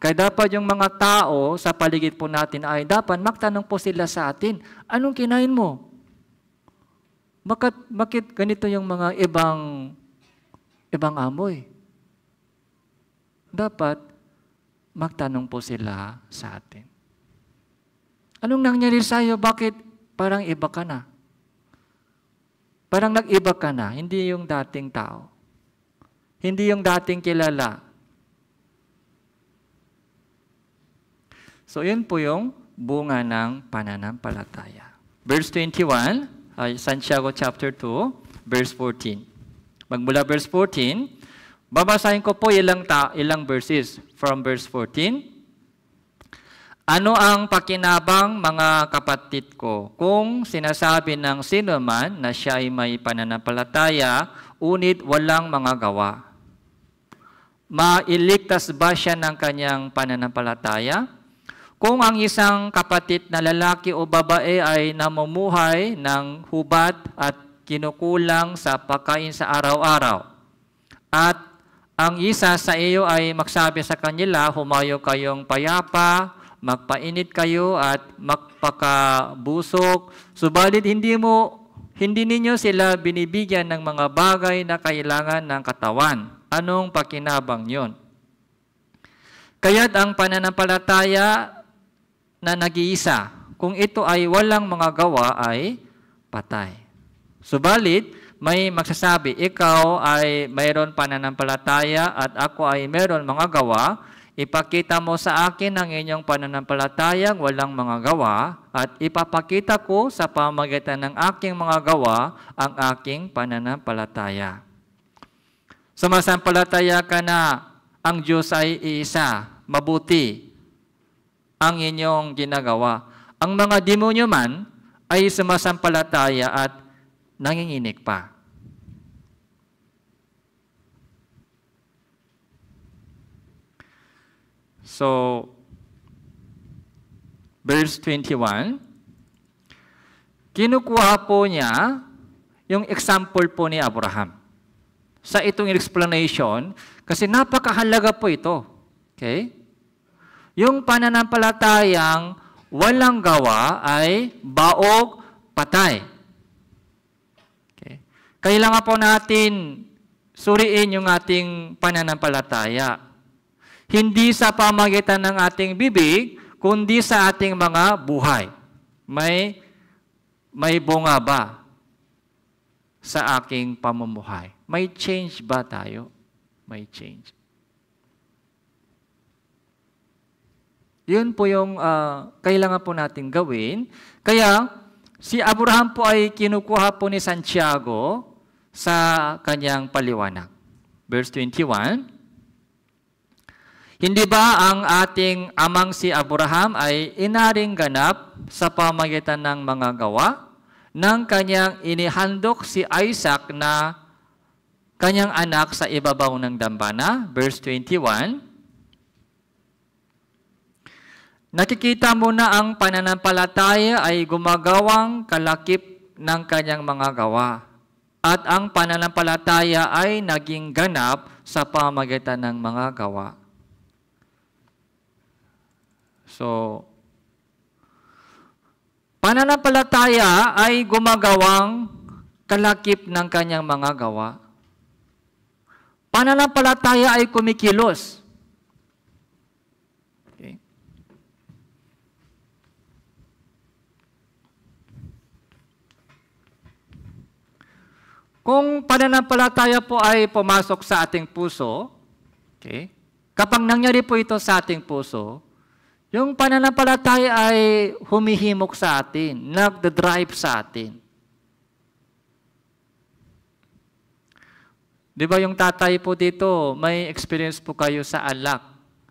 Kaya dapat yung mga tao sa paligid po natin ay dapat magtanong po sila sa atin, anong kinain mo? Bakit, bakit ganito yung mga ibang ibang amoy? Dapat magtanong po sila sa atin. Anong nangyari sa'yo? Bakit parang iba ka na? Parang nag-iba ka na, hindi yung dating tao. Hindi yung dating kilala. So, yun po yung bunga ng pananampalataya. Verse 21, ay uh, Santiago chapter 2, verse 14. Magmula verse 14, babasahin ko po ilang, ta ilang verses from verse 14 ano ang pakinabang mga kapatid ko? Kung sinasabi ng sino man na siya ay may pananampalataya, unit walang mga gawa. Mailigtas ba siya ng kanyang pananampalataya? Kung ang isang kapatid na lalaki o babae ay namumuhay ng hubad at kinukulang sa pagkain sa araw-araw, at ang isa sa iyo ay magsabi sa kanila, humayo kayong payapa, magpainit kayo at magpakabusok, subalit hindi mo hindi ninyo sila binibigyan ng mga bagay na kailangan ng katawan. Anong pakinabang yon? Kaya't ang pananampalataya na nag-iisa, kung ito ay walang mga gawa ay patay. Subalit, may magsasabi, ikaw ay mayroon pananampalataya at ako ay mayroon mga gawa, Ipakita mo sa akin ang inyong pananampalatayang walang mga gawa at ipapakita ko sa pamagitan ng aking mga gawa ang aking pananampalataya. Sumasampalataya ka na ang Diyos ay iisa, mabuti ang inyong ginagawa. Ang mga demonyo man ay sumasampalataya at nanginginig pa. So, verse 21, kinukuha po niya yung example po ni Abraham. Sa itong explanation, kasi napakahalaga po ito. Okay? Yung pananampalatayang walang gawa ay baog patay. Okay? Kailangan po natin suriin yung ating pananampalataya. Hindi sa pamagitan ng ating bibig, kundi sa ating mga buhay. May, may bunga ba sa aking pamumuhay? May change ba tayo? May change. Yun po yung uh, kailangan po natin gawin. Kaya si Abraham po ay kinukuha po ni Santiago sa kanyang paliwanag. Verse 21, hindi ba ang ating amang si Abraham ay inaring ganap sa pamagitan ng mga gawa ng kanyang inihandok si Isaac na kanyang anak sa ibabaw ng dambana? Verse 21. Nakikita mo na ang pananampalataya ay gumagawang kalakip ng kanyang mga gawa at ang pananampalataya ay naging ganap sa pamagitan ng mga gawa. So, pananampalataya ay gumagawang kalakip ng kanyang mga gawa. Pananampalataya ay kumikilos. Okay. Kung pananampalataya po ay pumasok sa ating puso, okay, kapag nangyari po ito sa ating puso, yung pananampalataya ay humihimok sa atin, nagdadrive sa atin. Di ba yung tatay po dito, may experience po kayo sa alak.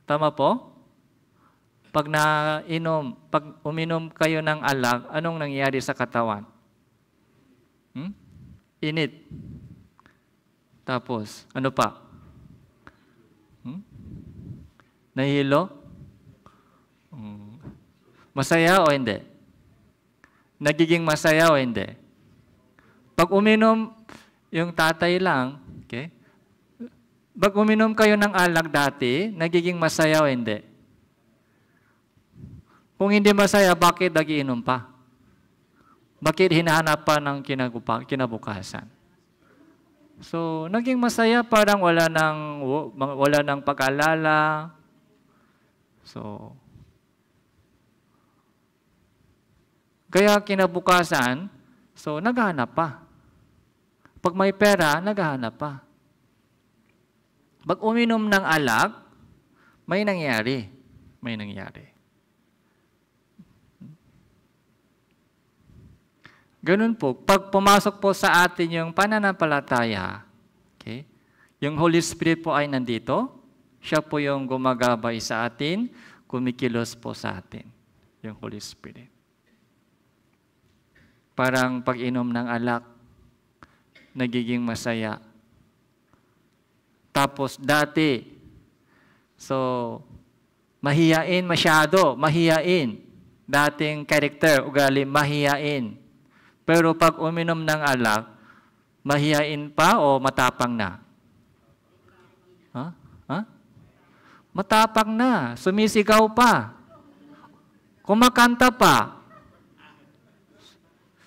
Tama po? Pag nainom, pag uminom kayo ng alak, anong nangyayari sa katawan? Hmm? Init. Tapos, ano pa? Hmm? Nahilo? Masaya o hindi? Nagiging masaya o hindi? Pag uminom yung tatay lang, okay? Pag uminom kayo ng alak dati, nagiging masaya o hindi? Kung hindi masaya, bakit nagiinom pa? Bakit hinahanap pa ng kinabukasan? So, naging masaya parang wala nang wala nang pag-alala. So, Kaya kinabukasan, so naghahanap pa. Pag may pera, naghahanap pa. Pag uminom ng alak, may nangyari. May nangyari. Ganun po, pag pumasok po sa atin yung pananampalataya, okay, yung Holy Spirit po ay nandito, siya po yung gumagabay sa atin, kumikilos po sa atin, yung Holy Spirit. Parang pag-inom ng alak, nagiging masaya. Tapos dati, so, mahiyain masyado, mahiyain. Dating character, ugali, mahiyain. Pero pag uminom ng alak, mahiyain pa o matapang na? Ha? Ha? Matapang na, sumisigaw pa, kumakanta pa,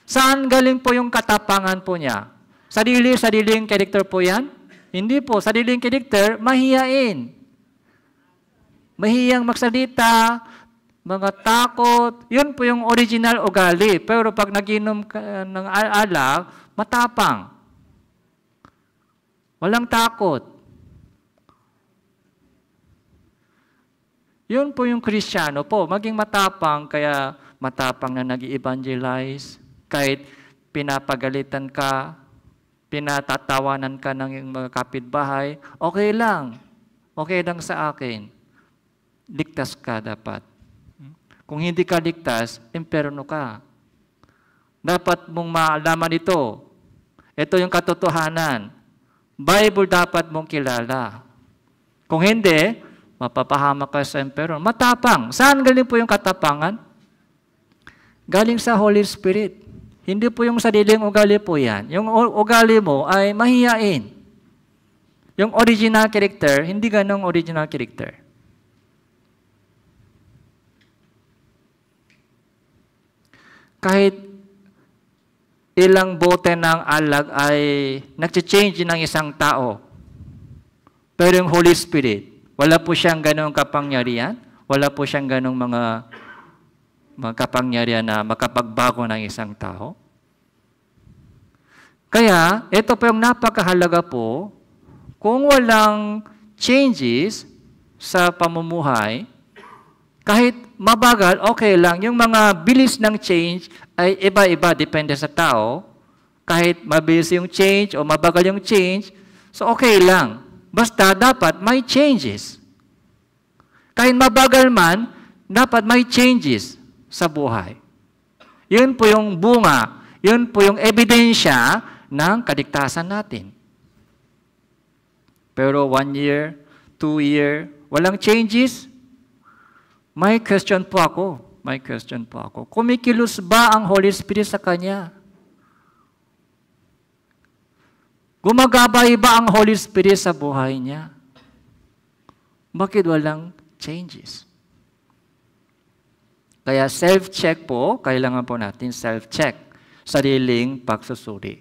Saan galing po yung katapangan po niya? Sa dili, sa diling character po yan? Hindi po. Sa diling character, mahiyain. Mahiyang magsalita, mga takot. Yun po yung original ugali. Pero pag naginom eh, ng alak, matapang. Walang takot. Yun po yung Kristiyano po. Maging matapang, kaya matapang na nag evangelize kahit pinapagalitan ka, pinatatawanan ka ng mga kapitbahay, okay lang. Okay lang sa akin. Ligtas ka dapat. Kung hindi ka ligtas, imperno ka. Dapat mong maalaman ito. Ito yung katotohanan. Bible dapat mong kilala. Kung hindi, mapapahamak ka sa imperno. Matapang. Saan galing po yung katapangan? Galing sa Holy Spirit. Hindi po yung sariling ugali po yan. Yung ugali mo ay mahihain. Yung original character, hindi ganong original character. Kahit ilang bote ng alag ay nag-change ng isang tao. Pero yung Holy Spirit, wala po siyang ganong kapangyarihan, wala po siyang ganong mga makapangyarihan na makapagbago ng isang tao. Kaya, ito po yung napakahalaga po, kung walang changes sa pamumuhay, kahit mabagal, okay lang. Yung mga bilis ng change ay iba-iba, depende sa tao. Kahit mabilis yung change o mabagal yung change, so okay lang. Basta dapat may changes. Kahit mabagal man, dapat may changes sa buhay. Yun po yung bunga, yun po yung ebidensya ng kadiktasan natin. Pero one year, two year, walang changes, may question po ako. May question po ako. Kumikilos ba ang Holy Spirit sa kanya? Gumagabay ba ang Holy Spirit sa buhay niya? Bakit walang changes? Kaya self-check po, kailangan po natin self-check. Sariling pagsusuri.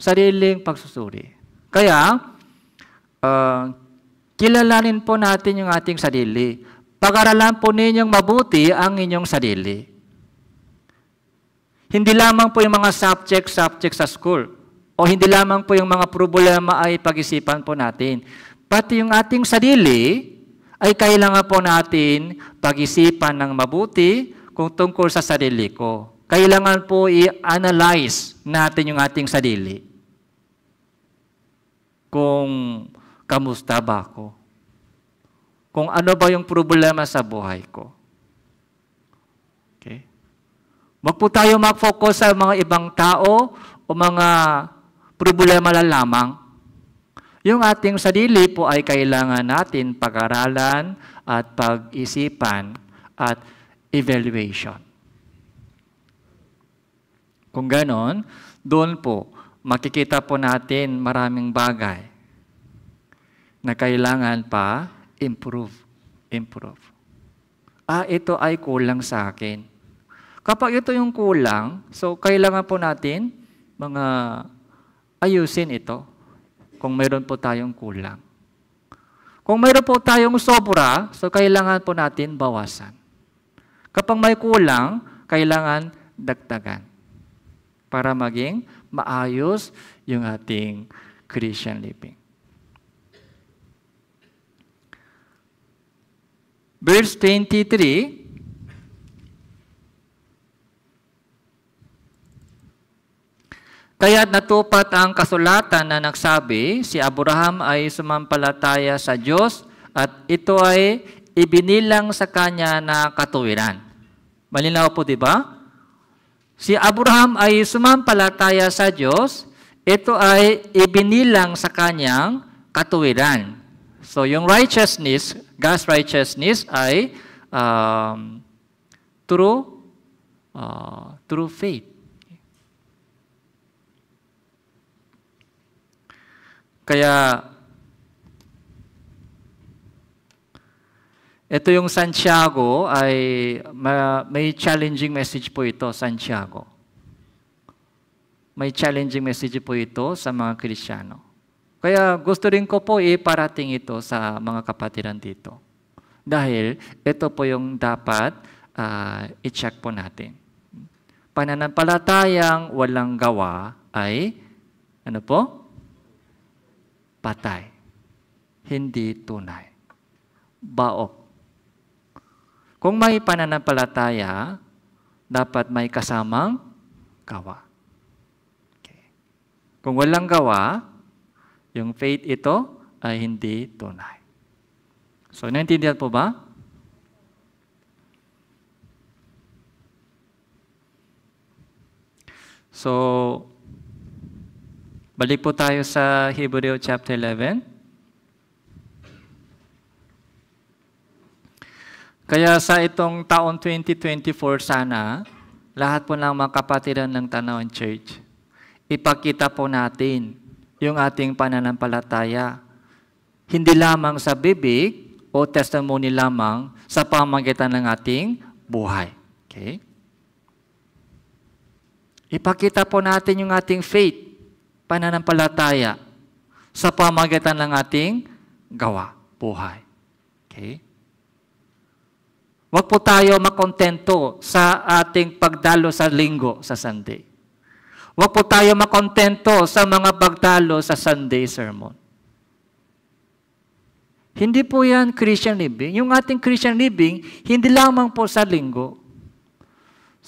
Sariling pagsusuri. Kaya, uh, kilalanin po natin yung ating sarili. Pag-aralan po ninyong mabuti ang inyong sarili. Hindi lamang po yung mga subject-subject sa school. O hindi lamang po yung mga problema ay pag-isipan po natin. Pati yung ating sarili, ay kailangan po natin pag-isipan ng mabuti kung tungkol sa sarili ko. Kailangan po i-analyze natin yung ating sarili. Kung kamusta ba ako? Kung ano ba yung problema sa buhay ko? Okay? Huwag po tayo mag-focus sa mga ibang tao o mga problema lamang yung ating sarili po ay kailangan natin pag-aralan at pag-isipan at evaluation. Kung ganon, doon po makikita po natin maraming bagay na kailangan pa improve. Improve. Ah, ito ay kulang sa akin. Kapag ito yung kulang, so kailangan po natin mga ayusin ito kung mayroon po tayong kulang. Kung mayroon po tayong sobra, so kailangan po natin bawasan. Kapag may kulang, kailangan dagdagan para maging maayos yung ating Christian living. Verse 23, Kaya natupat ang kasulatan na nagsabi, si Abraham ay sumampalataya sa Diyos at ito ay ibinilang sa kanya na katuwiran. Malinaw po, di ba? Si Abraham ay sumampalataya sa Diyos, ito ay ibinilang sa kanyang katuwiran. So, yung righteousness, God's righteousness ay um, through, uh, through faith. Kaya, ito yung Santiago ay may challenging message po ito, Santiago. May challenging message po ito sa mga Krisyano. Kaya gusto rin ko po iparating ito sa mga kapatiran dito. Dahil ito po yung dapat uh, i-check po natin. Pananampalatayang walang gawa ay ano po? patay, hindi tunay. Baok. Kung may pananampalataya, dapat may kasamang gawa. Okay. Kung walang gawa, yung faith ito ay hindi tunay. So, naintindihan po ba? So, Balik po tayo sa Hebreo chapter 11. Kaya sa itong taon 2024 sana, lahat po ng mga kapatiran ng Tanawan Church, ipakita po natin yung ating pananampalataya. Hindi lamang sa bibig o testimony lamang sa pamagitan ng ating buhay. Okay? Ipakita po natin yung ating faith pananampalataya sa pamagitan ng ating gawa, buhay. Okay? Huwag po tayo makontento sa ating pagdalo sa linggo, sa Sunday. Huwag po tayo makontento sa mga pagdalo sa Sunday sermon. Hindi po yan Christian living. Yung ating Christian living, hindi lamang po sa linggo.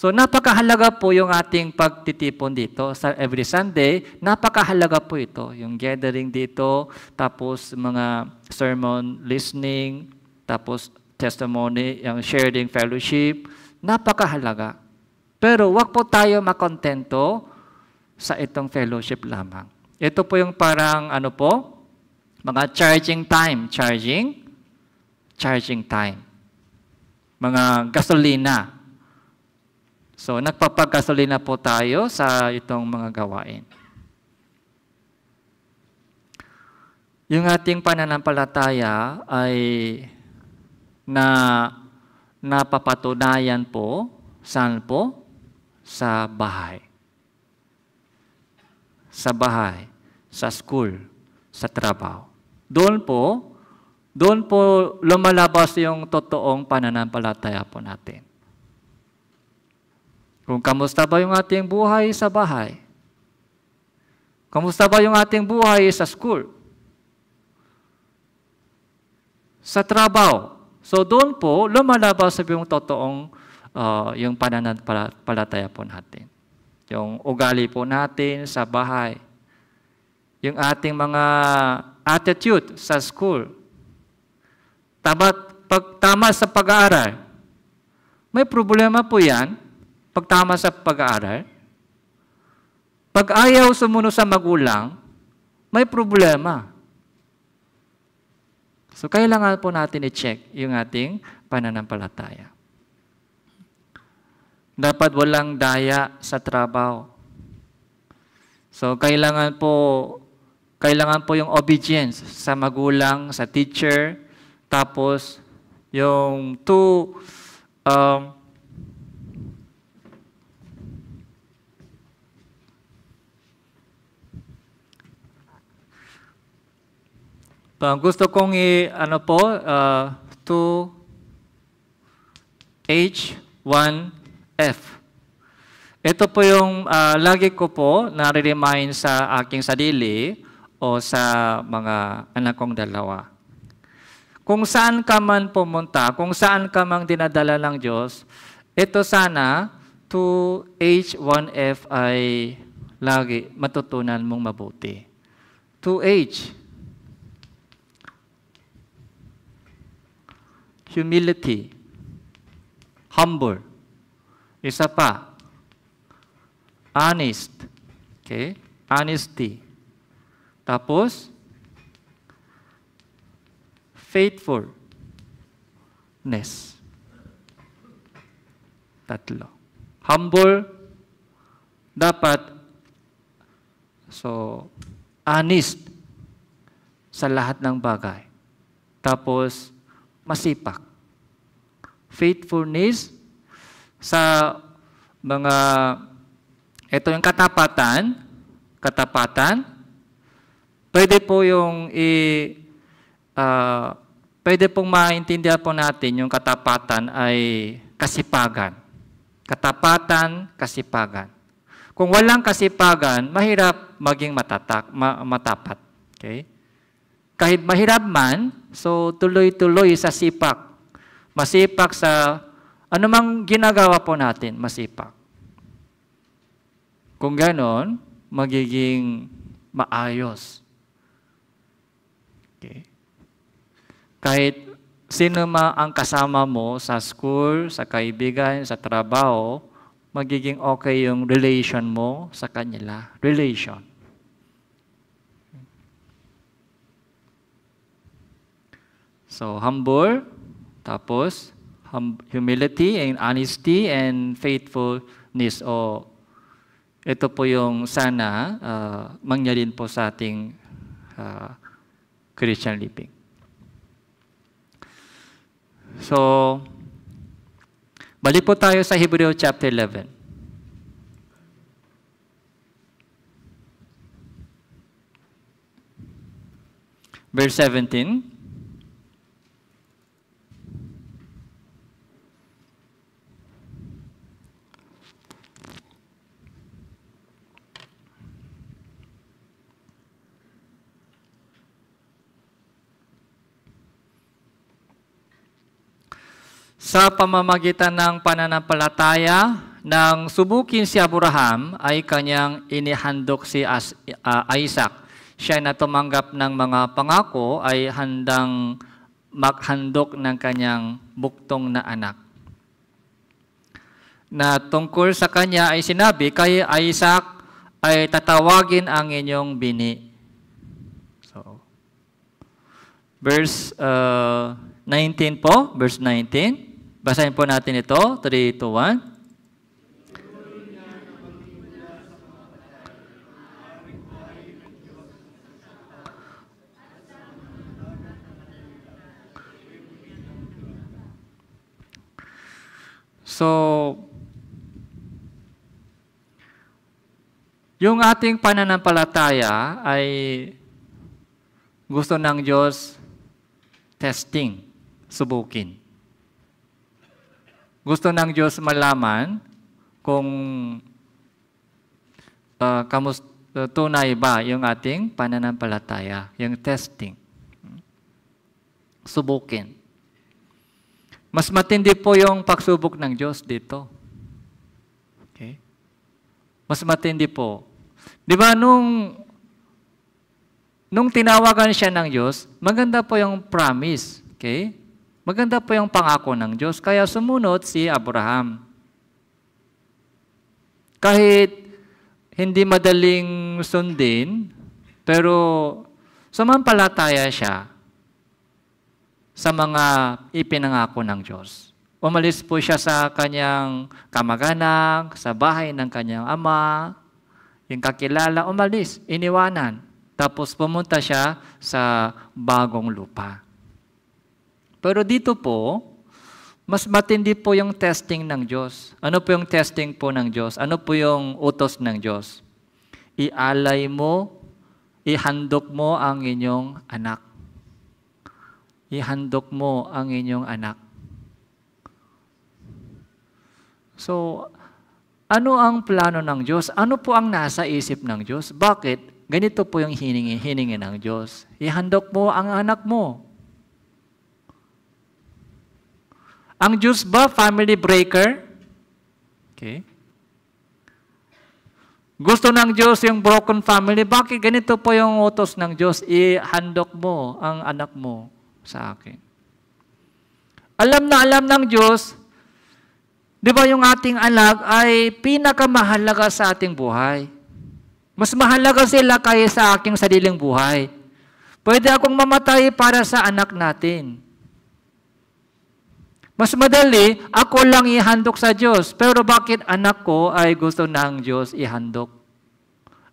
So napakahalaga po yung ating pagtitipon dito sa every Sunday. Napakahalaga po ito, yung gathering dito, tapos mga sermon listening, tapos testimony, yung sharing fellowship. Napakahalaga. Pero wag po tayo makontento sa itong fellowship lamang. Ito po yung parang ano po, mga charging time, charging, charging time. Mga gasolina, So, nagpapagasolina po tayo sa itong mga gawain. Yung ating pananampalataya ay na napapatunayan po saan po? Sa bahay. Sa bahay, sa school, sa trabaho. Doon po, doon po lumalabas yung totoong pananampalataya po natin. Kung kamusta ba yung ating buhay sa bahay? Kamusta ba yung ating buhay sa school? Sa trabaho. So doon po, lumalabas sa yung totoong uh, yung pananampalataya po natin. Yung ugali po natin sa bahay. Yung ating mga attitude sa school. Tama, pag, tama sa pag-aaral. May problema po yan pagtama sa pag-aaral, pag ayaw sumunod sa magulang, may problema. So, kailangan po natin i-check yung ating pananampalataya. Dapat walang daya sa trabaho. So, kailangan po, kailangan po yung obedience sa magulang, sa teacher, tapos yung two um, Uh, gusto kong i, ano po, uh, 2 H1F. Ito po yung uh, lagi ko po nare-remind sa aking sadili o sa mga anak kong dalawa. Kung saan ka man pumunta, kung saan ka man dinadala ng Diyos, ito sana to H1F ay lagi matutunan mong mabuti. 2 H, humility, humble. Isa pa, honest. Okay? Honesty. Tapos, faithfulness. Tatlo. Humble, dapat, so, honest sa lahat ng bagay. Tapos, masipag. Faithfulness sa mga ito yung katapatan, katapatan. Pwede po yung i uh, pwede pong maintindihan po natin yung katapatan ay kasipagan. Katapatan, kasipagan. Kung walang kasipagan, mahirap maging matatak, ma- matapat. Okay? Kahit mahirap man, so tuloy-tuloy sa sipak. Masipag sa anumang ginagawa po natin, masipag. Kung ganon, magiging maayos. Okay. Kahit sino ma ang kasama mo sa school, sa kaibigan, sa trabaho, magiging okay yung relation mo sa kanila. Relation. So humble, tapos hum- humility and honesty and faithfulness o ito po yung sana uh, mangyarin po sa ating uh, Christian living. So, balik po tayo sa Hebrew chapter 11. Verse 17. sa pamamagitan ng pananampalataya nang subukin si Abraham ay kanyang inihandok si ah, Isaac. Siya na tumanggap ng mga pangako ay handang maghandok ng kanyang buktong na anak. Na tungkol sa kanya ay sinabi, kay Isaac ay tatawagin ang inyong bini. So, verse uh, ah, 19 po, verse 19. Basahin po natin ito, 3, 2, 1. So, yung ating pananampalataya ay gusto ng Diyos testing, subukin. Gusto ng Diyos malaman kung uh, kamus, uh, tunay ba yung ating pananampalataya, yung testing. Subukin. Mas matindi po yung pagsubok ng Diyos dito. Okay? Mas matindi po. Di ba nung nung tinawagan siya ng Diyos, maganda po yung promise. Okay? Maganda po yung pangako ng Diyos. Kaya sumunod si Abraham. Kahit hindi madaling sundin, pero sumampalataya siya sa mga ipinangako ng Diyos. Umalis po siya sa kanyang kamag-anak, sa bahay ng kanyang ama, yung kakilala, umalis, iniwanan. Tapos pumunta siya sa bagong lupa. Pero dito po, mas matindi po yung testing ng Diyos. Ano po yung testing po ng Diyos? Ano po yung utos ng Diyos? Ialay mo, ihandok mo ang inyong anak. Ihandok mo ang inyong anak. So, ano ang plano ng Diyos? Ano po ang nasa isip ng Diyos? Bakit? Ganito po yung hiningi, hiningi ng Diyos. Ihandok mo ang anak mo. Ang Diyos ba, family breaker? Okay. Gusto ng Diyos yung broken family. Bakit ganito po yung utos ng Diyos? Ihandok mo ang anak mo sa akin. Alam na alam ng Diyos, di ba yung ating anak ay pinakamahalaga sa ating buhay. Mas mahalaga sila kaysa sa aking sariling buhay. Pwede akong mamatay para sa anak natin. Mas madali, ako lang ihandok sa Diyos. Pero bakit anak ko ay gusto ng Diyos ihandok?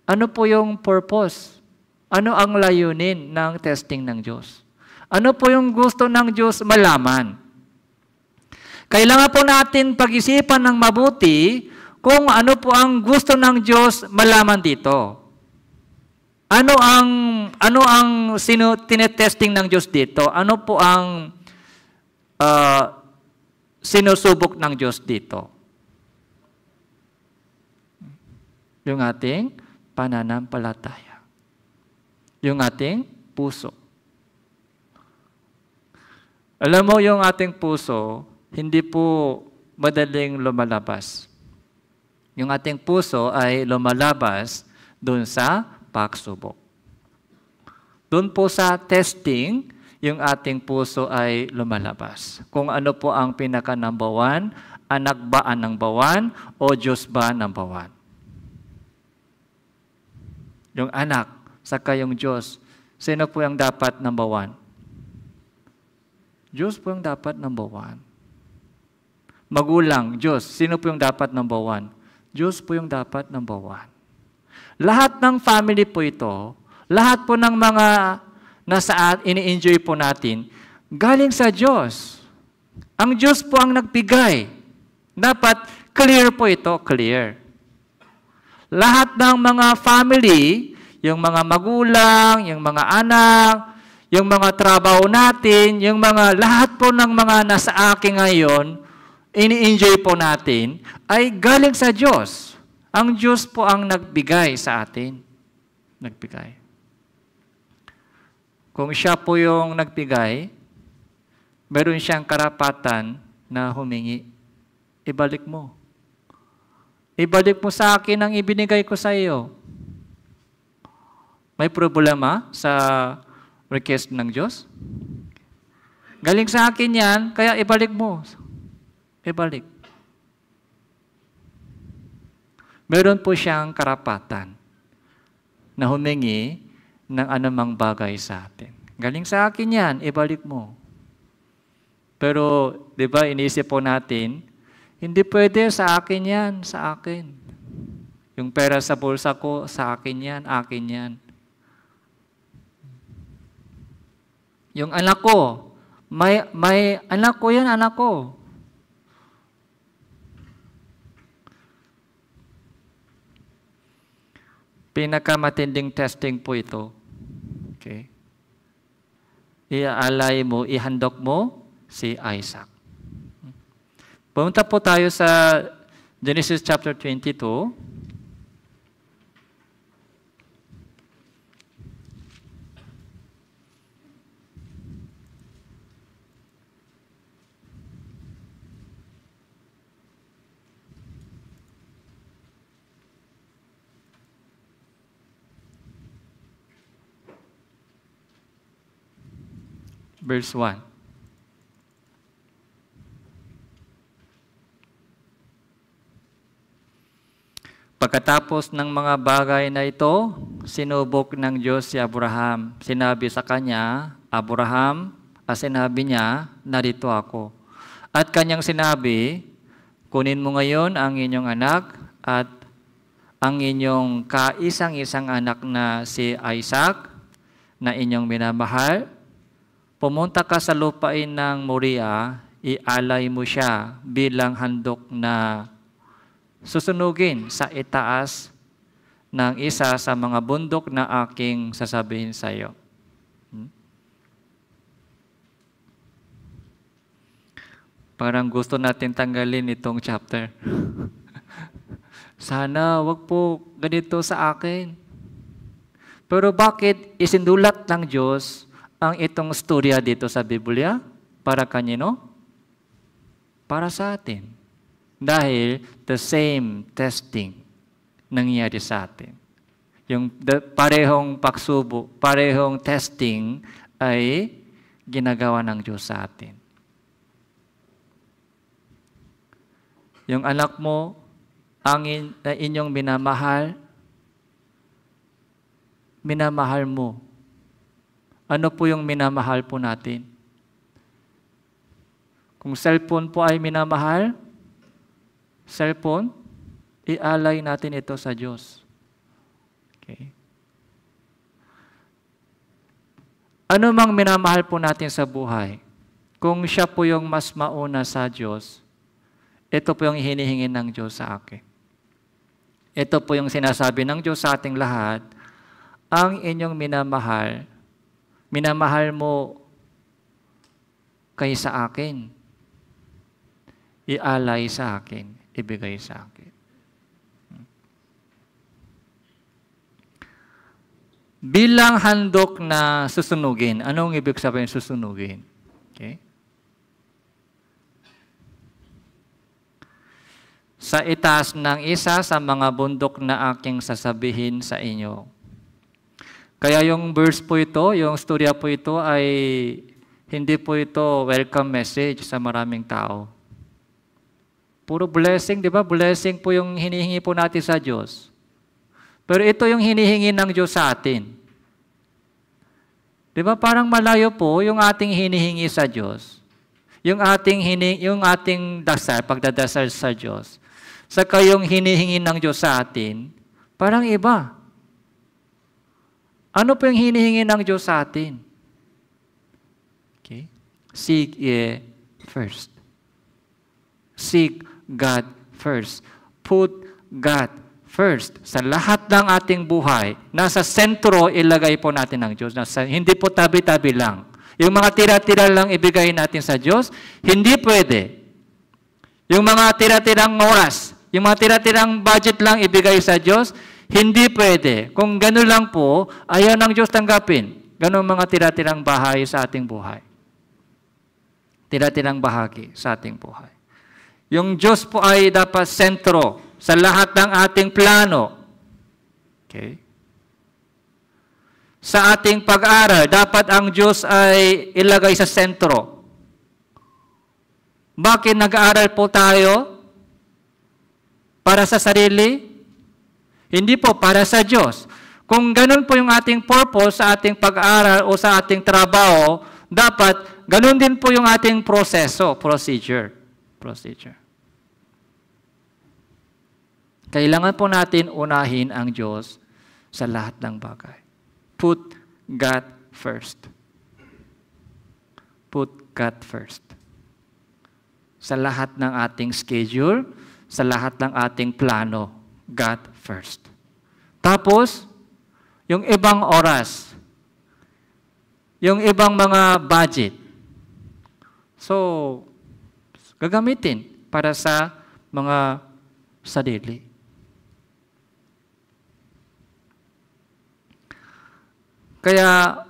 Ano po yung purpose? Ano ang layunin ng testing ng Diyos? Ano po yung gusto ng Diyos malaman? Kailangan po natin pag-isipan ng mabuti kung ano po ang gusto ng Diyos malaman dito. Ano ang ano ang sino tinetesting ng Diyos dito? Ano po ang uh, sinusubok ng Diyos dito? Yung ating pananampalataya. Yung ating puso. Alam mo, yung ating puso, hindi po madaling lumalabas. Yung ating puso ay lumalabas doon sa pagsubok. Doon po sa testing yung ating puso ay lumalabas. Kung ano po ang pinaka number one, anak ba ang number one o Diyos ba number one? Yung anak, saka yung Diyos. Sino po ang dapat number one? Diyos po ang dapat number one. Magulang, Diyos. Sino po yung dapat number one? Diyos po yung dapat number one. Lahat ng family po ito, lahat po ng mga na sa ini-enjoy po natin, galing sa Diyos. Ang Diyos po ang nagbigay. Dapat clear po ito, clear. Lahat ng mga family, yung mga magulang, yung mga anak, yung mga trabaho natin, yung mga lahat po ng mga nasa akin ngayon, ini-enjoy po natin, ay galing sa Diyos. Ang Diyos po ang nagbigay sa atin. Nagbigay. Kung siya po yung nagbigay, meron siyang karapatan na humingi. Ibalik mo. Ibalik mo sa akin ang ibinigay ko sa iyo. May problema sa request ng Diyos? Galing sa akin yan, kaya ibalik mo. Ibalik. Meron po siyang karapatan na humingi ng anumang bagay sa atin. Galing sa akin yan, ibalik mo. Pero, di ba, iniisip po natin, hindi pwede sa akin yan, sa akin. Yung pera sa bulsa ko, sa akin yan, akin yan. Yung anak ko, may, may anak ko yan, anak ko. Pinakamatinding testing po ito iaalay mo, ihandok mo si Isaac. Pumunta po tayo sa Genesis chapter 22. verse 1. Pagkatapos ng mga bagay na ito, sinubok ng Diyos si Abraham. Sinabi sa kanya, Abraham, at sinabi niya, narito ako. At kanyang sinabi, kunin mo ngayon ang inyong anak at ang inyong kaisang-isang anak na si Isaac na inyong minamahal Pumunta ka sa lupain ng Moria, ialay mo siya bilang handok na susunugin sa itaas ng isa sa mga bundok na aking sasabihin sa iyo. Hmm? Parang gusto natin tanggalin itong chapter. Sana wag po ganito sa akin. Pero bakit isindulat ng Diyos ang itong storya dito sa Biblia para kanino? Para sa atin. Dahil the same testing nangyari sa atin. Yung parehong pagsubo, parehong testing ay ginagawa ng Diyos sa atin. Yung anak mo, ang in, inyong minamahal, minamahal mo ano po yung minamahal po natin? Kung cellphone po ay minamahal, cellphone, ialay natin ito sa Diyos. Okay. Ano mang minamahal po natin sa buhay, kung siya po yung mas mauna sa Diyos, ito po yung hinihingi ng Diyos sa akin. Ito po yung sinasabi ng Diyos sa ating lahat, ang inyong minamahal minamahal mo kaysa akin. Ialay sa akin, ibigay sa akin. Bilang handok na susunugin, anong ibig sabihin susunugin? Okay? Sa itaas ng isa sa mga bundok na aking sasabihin sa inyo, kaya yung verse po ito, yung storya po ito ay hindi po ito welcome message sa maraming tao. Puro blessing, di ba? Blessing po yung hinihingi po natin sa Diyos. Pero ito yung hinihingi ng Diyos sa atin. Di ba? Parang malayo po yung ating hinihingi sa Diyos. Yung ating, hini, yung ating dasal, pagdadasal sa Diyos. Saka yung hinihingi ng Diyos sa atin, parang iba. Ano po yung hinihingi ng Diyos sa atin? Okay? Seek ye first. Seek God first. Put God first. Sa lahat ng ating buhay, nasa sentro ilagay po natin ang Diyos. Nasa, hindi po tabi-tabi lang. Yung mga tira-tira lang ibigay natin sa Diyos, hindi pwede. Yung mga tira-tirang oras, yung mga tira-tirang budget lang ibigay sa Diyos, hindi pwede. Kung gano'n lang po, ayaw ng Diyos tanggapin. Gano'n mga tira-tirang bahay sa ating buhay. Tira-tirang bahagi sa ating buhay. Yung Diyos po ay dapat sentro sa lahat ng ating plano. Okay? Sa ating pag-aaral, dapat ang Diyos ay ilagay sa sentro. Bakit nag-aaral po tayo? Para sa sarili? Hindi po para sa Diyos. Kung ganun po yung ating purpose sa ating pag-aaral o sa ating trabaho, dapat ganun din po yung ating proseso, procedure. Procedure. Kailangan po natin unahin ang Diyos sa lahat ng bagay. Put God first. Put God first. Sa lahat ng ating schedule, sa lahat ng ating plano, God first. Tapos, yung ibang oras, yung ibang mga budget. So, gagamitin para sa mga sarili. Kaya,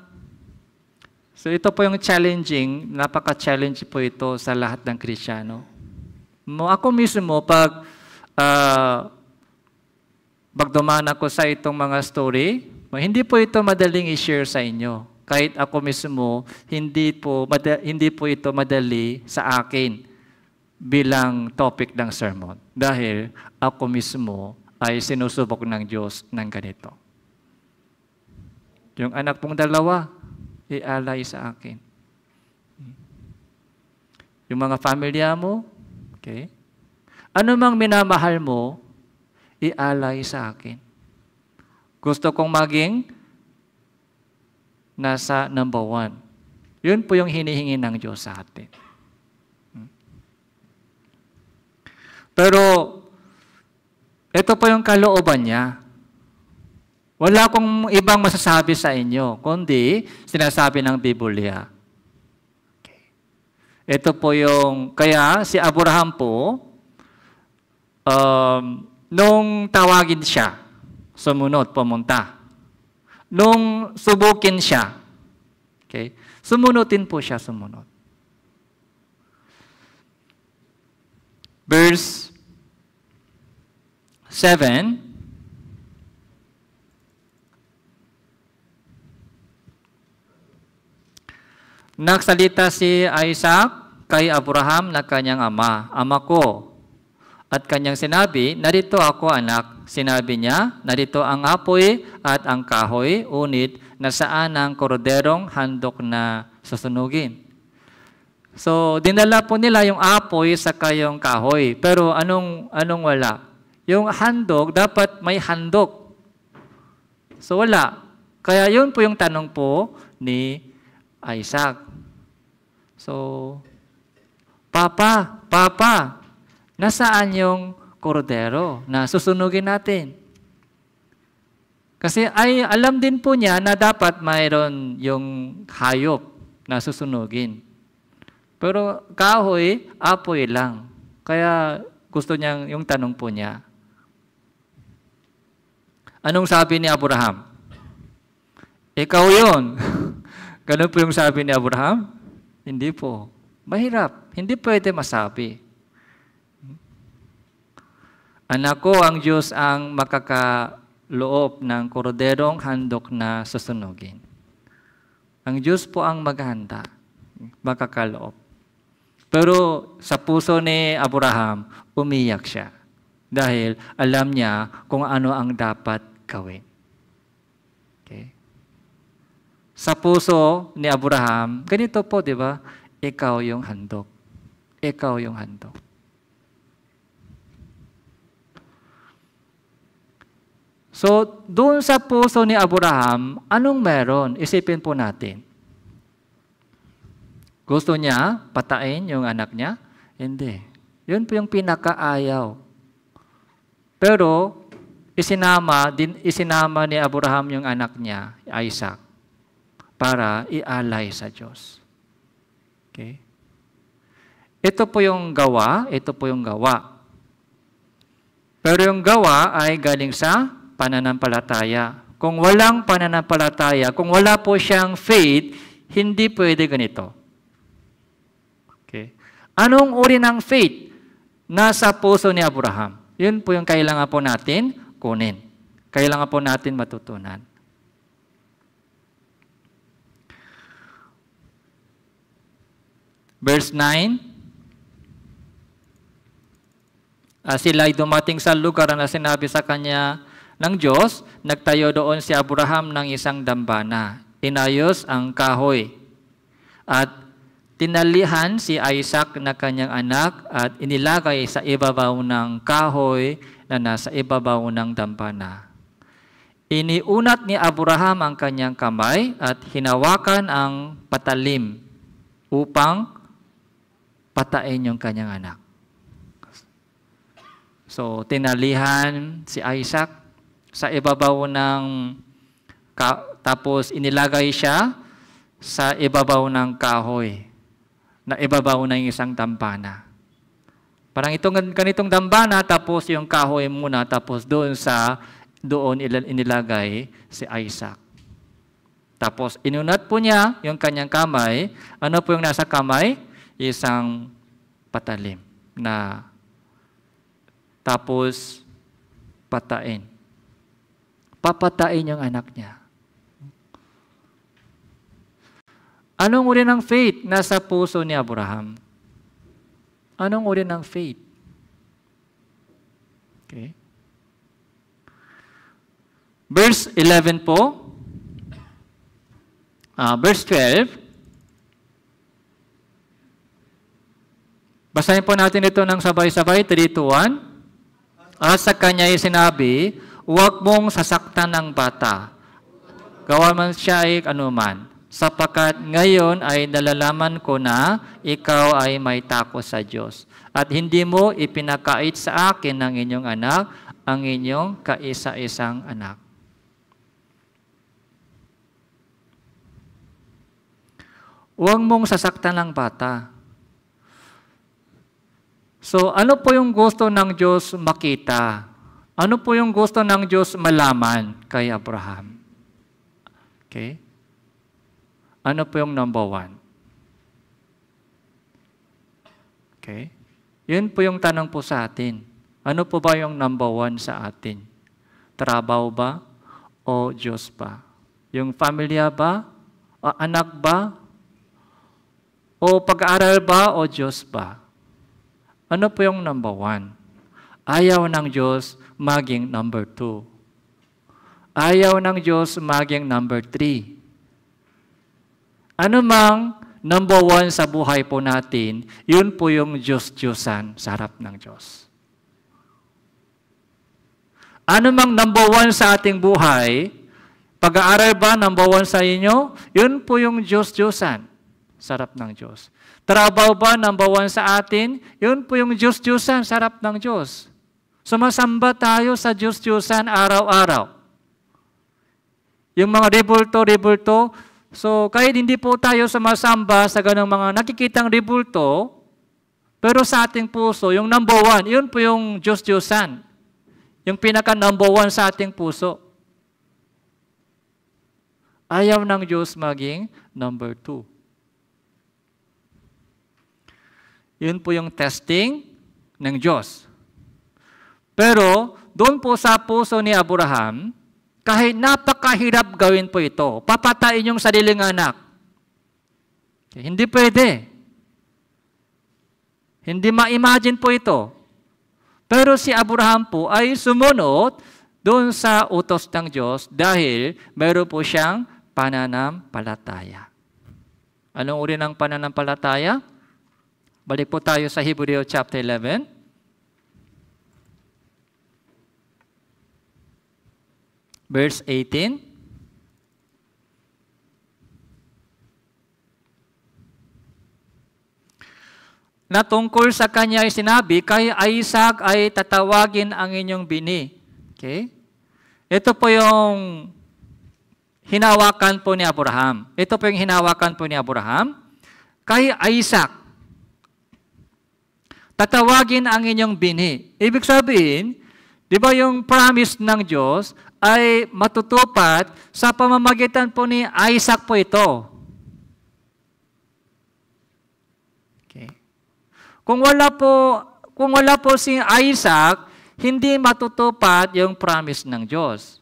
so ito po yung challenging, napaka-challenge po ito sa lahat ng Krisyano. Ako mismo, pag uh, Bagduman ko sa itong mga story. Hindi po ito madaling i-share sa inyo. Kahit ako mismo, hindi po, hindi po ito madali sa akin bilang topic ng sermon. Dahil ako mismo ay sinusubok ng Diyos ng ganito. Yung anak pong dalawa, ialay sa akin. Yung mga pamilya mo, okay? Ano mang minamahal mo, ialay sa akin. Gusto kong maging nasa number one. Yun po yung hinihingi ng Diyos sa atin. Pero, ito po yung kalooban niya. Wala akong ibang masasabi sa inyo, kundi sinasabi ng Biblia. Okay. Ito po yung, kaya si Abraham po, um, Nung tawagin siya, sumunod, pumunta. Nung subukin siya, okay, sumunutin po siya, sumunod. Verse 7, Nagsalita si Isaac kay Abraham na kanyang ama, Ama ko, at kanyang sinabi, narito ako anak. Sinabi niya, narito ang apoy at ang kahoy, unit saan ang korderong handok na susunugin. So, dinala po nila yung apoy sa kayong kahoy. Pero anong, anong wala? Yung handog, dapat may handog. So, wala. Kaya yun po yung tanong po ni Isaac. So, Papa, Papa, Nasaan yung kordero na susunugin natin? Kasi ay alam din po niya na dapat mayroon yung hayop na susunugin. Pero kahoy, apoy lang. Kaya gusto niya yung tanong po niya. Anong sabi ni Abraham? Ikaw yon. Ganun po yung sabi ni Abraham? Hindi po. Mahirap. Hindi pwede masabi. Anak ko, ang Diyos ang makakaloob ng korderong handok na susunugin. Ang Diyos po ang maghanda, makakaloob. Pero sa puso ni Abraham, umiyak siya. Dahil alam niya kung ano ang dapat gawin. Okay? Sa puso ni Abraham, ganito po, di ba? Ikaw yung handok. Ikaw yung handok. So, doon sa puso ni Abraham, anong meron? Isipin po natin. Gusto niya patayin yung anak niya? Hindi. Yun po yung pinakaayaw. Pero, isinama, din, isinama ni Abraham yung anak niya, Isaac, para ialay sa Diyos. Okay? Ito po yung gawa, ito po yung gawa. Pero yung gawa ay galing sa pananampalataya. Kung walang pananampalataya, kung wala po siyang faith, hindi pwede ganito. Okay. Anong uri ng faith? Nasa puso ni Abraham. Yun po yung kailangan po natin kunin. Kailangan po natin matutunan. Verse 9, At sila dumating sa lugar na sinabi sa kanya, ng Diyos, nagtayo doon si Abraham ng isang dambana. Inayos ang kahoy at tinalihan si Isaac na kanyang anak at inilagay sa ibabaw ng kahoy na nasa ibabaw ng dambana. Iniunat ni Abraham ang kanyang kamay at hinawakan ang patalim upang patayin yung kanyang anak. So, tinalihan si Isaac sa ibabaw ng ka, tapos inilagay siya sa ibabaw ng kahoy na ibabaw ng isang dambana. Parang itong ganitong dambana tapos yung kahoy muna tapos doon sa doon inilagay si Isaac. Tapos inunat po niya yung kanyang kamay. Ano po yung nasa kamay? Isang patalim na tapos patain. Papatayin yung anak niya. Anong uri ng faith nasa puso ni Abraham? Anong uri ng faith? Okay. Verse 11 po. Uh, verse 12. Basahin po natin ito ng sabay-sabay, 3 2, 1. At sa kanya ay sinabi, Huwag mong sasaktan ng bata. Gawa man siya ay anuman. Sapakat ngayon ay nalalaman ko na ikaw ay may tako sa Diyos. At hindi mo ipinakait sa akin ng inyong anak ang inyong kaisa-isang anak. Huwag mong sasaktan ng bata. So ano po yung gusto ng Diyos makita? Ano po yung gusto ng Diyos malaman kay Abraham? Okay? Ano po yung number one? Okay? Yun po yung tanong po sa atin. Ano po ba yung number one sa atin? Trabaho ba? O Diyos ba? Yung pamilya ba? O anak ba? O pag-aaral ba? O Diyos ba? Ano po yung number one? Ayaw ng Diyos maging number two. Ayaw ng Diyos maging number three. Ano mang number one sa buhay po natin, yun po yung Diyos-Diyosan sa harap ng Diyos. Ano mang number one sa ating buhay, pag-aaral ba number one sa inyo? Yun po yung Diyos-Diyosan sa harap ng Diyos. Trabaho ba number one sa atin? Yun po yung Diyos-Diyosan sa harap ng Diyos. Sumasamba tayo sa Diyos-Diyosan araw-araw. Yung mga ribulto-ribulto, so kahit hindi po tayo sumasamba sa ganang mga nakikitang ribulto, pero sa ating puso, yung number one, yun po yung Diyos-Diyosan. Yung pinaka number one sa ating puso. Ayaw ng Diyos maging number two. Yun po yung testing ng Diyos. Pero doon po sa puso ni Abraham, kahit napakahirap gawin po ito, papatayin yung sariling anak. Hindi pwede. Hindi ma-imagine po ito. Pero si Abraham po ay sumunod doon sa utos ng Diyos dahil meron po siyang pananampalataya. Anong uri ng pananampalataya? Balik po tayo sa Hebreo chapter 11. verse 18. Na tungkol sa kanya ay sinabi, kay Isaac ay tatawagin ang inyong bini. Okay? Ito po yung hinawakan po ni Abraham. Ito po yung hinawakan po ni Abraham. Kay Isaac, tatawagin ang inyong bini. Ibig sabihin, di ba yung promise ng Diyos, ay matutupad sa pamamagitan po ni Isaac po ito. Okay. Kung wala po kung wala po si Isaac, hindi matutupad yung promise ng Diyos.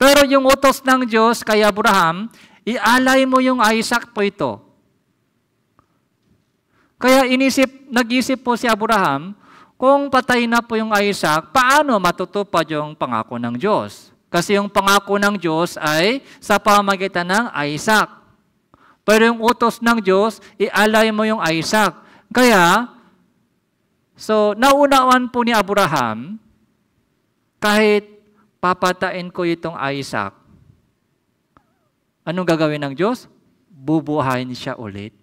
Pero yung utos ng Diyos kay Abraham, ialay mo yung Isaac po ito. Kaya inisip, nag-isip po si Abraham, kung patay na po yung Isaac, paano matutupad yung pangako ng Diyos? Kasi yung pangako ng Diyos ay sa pamagitan ng Isaac. Pero yung utos ng Diyos, ialay mo yung Isaac. Kaya, so naunawan po ni Abraham, kahit papatayin ko itong Isaac, anong gagawin ng Diyos? Bubuhayin siya ulit.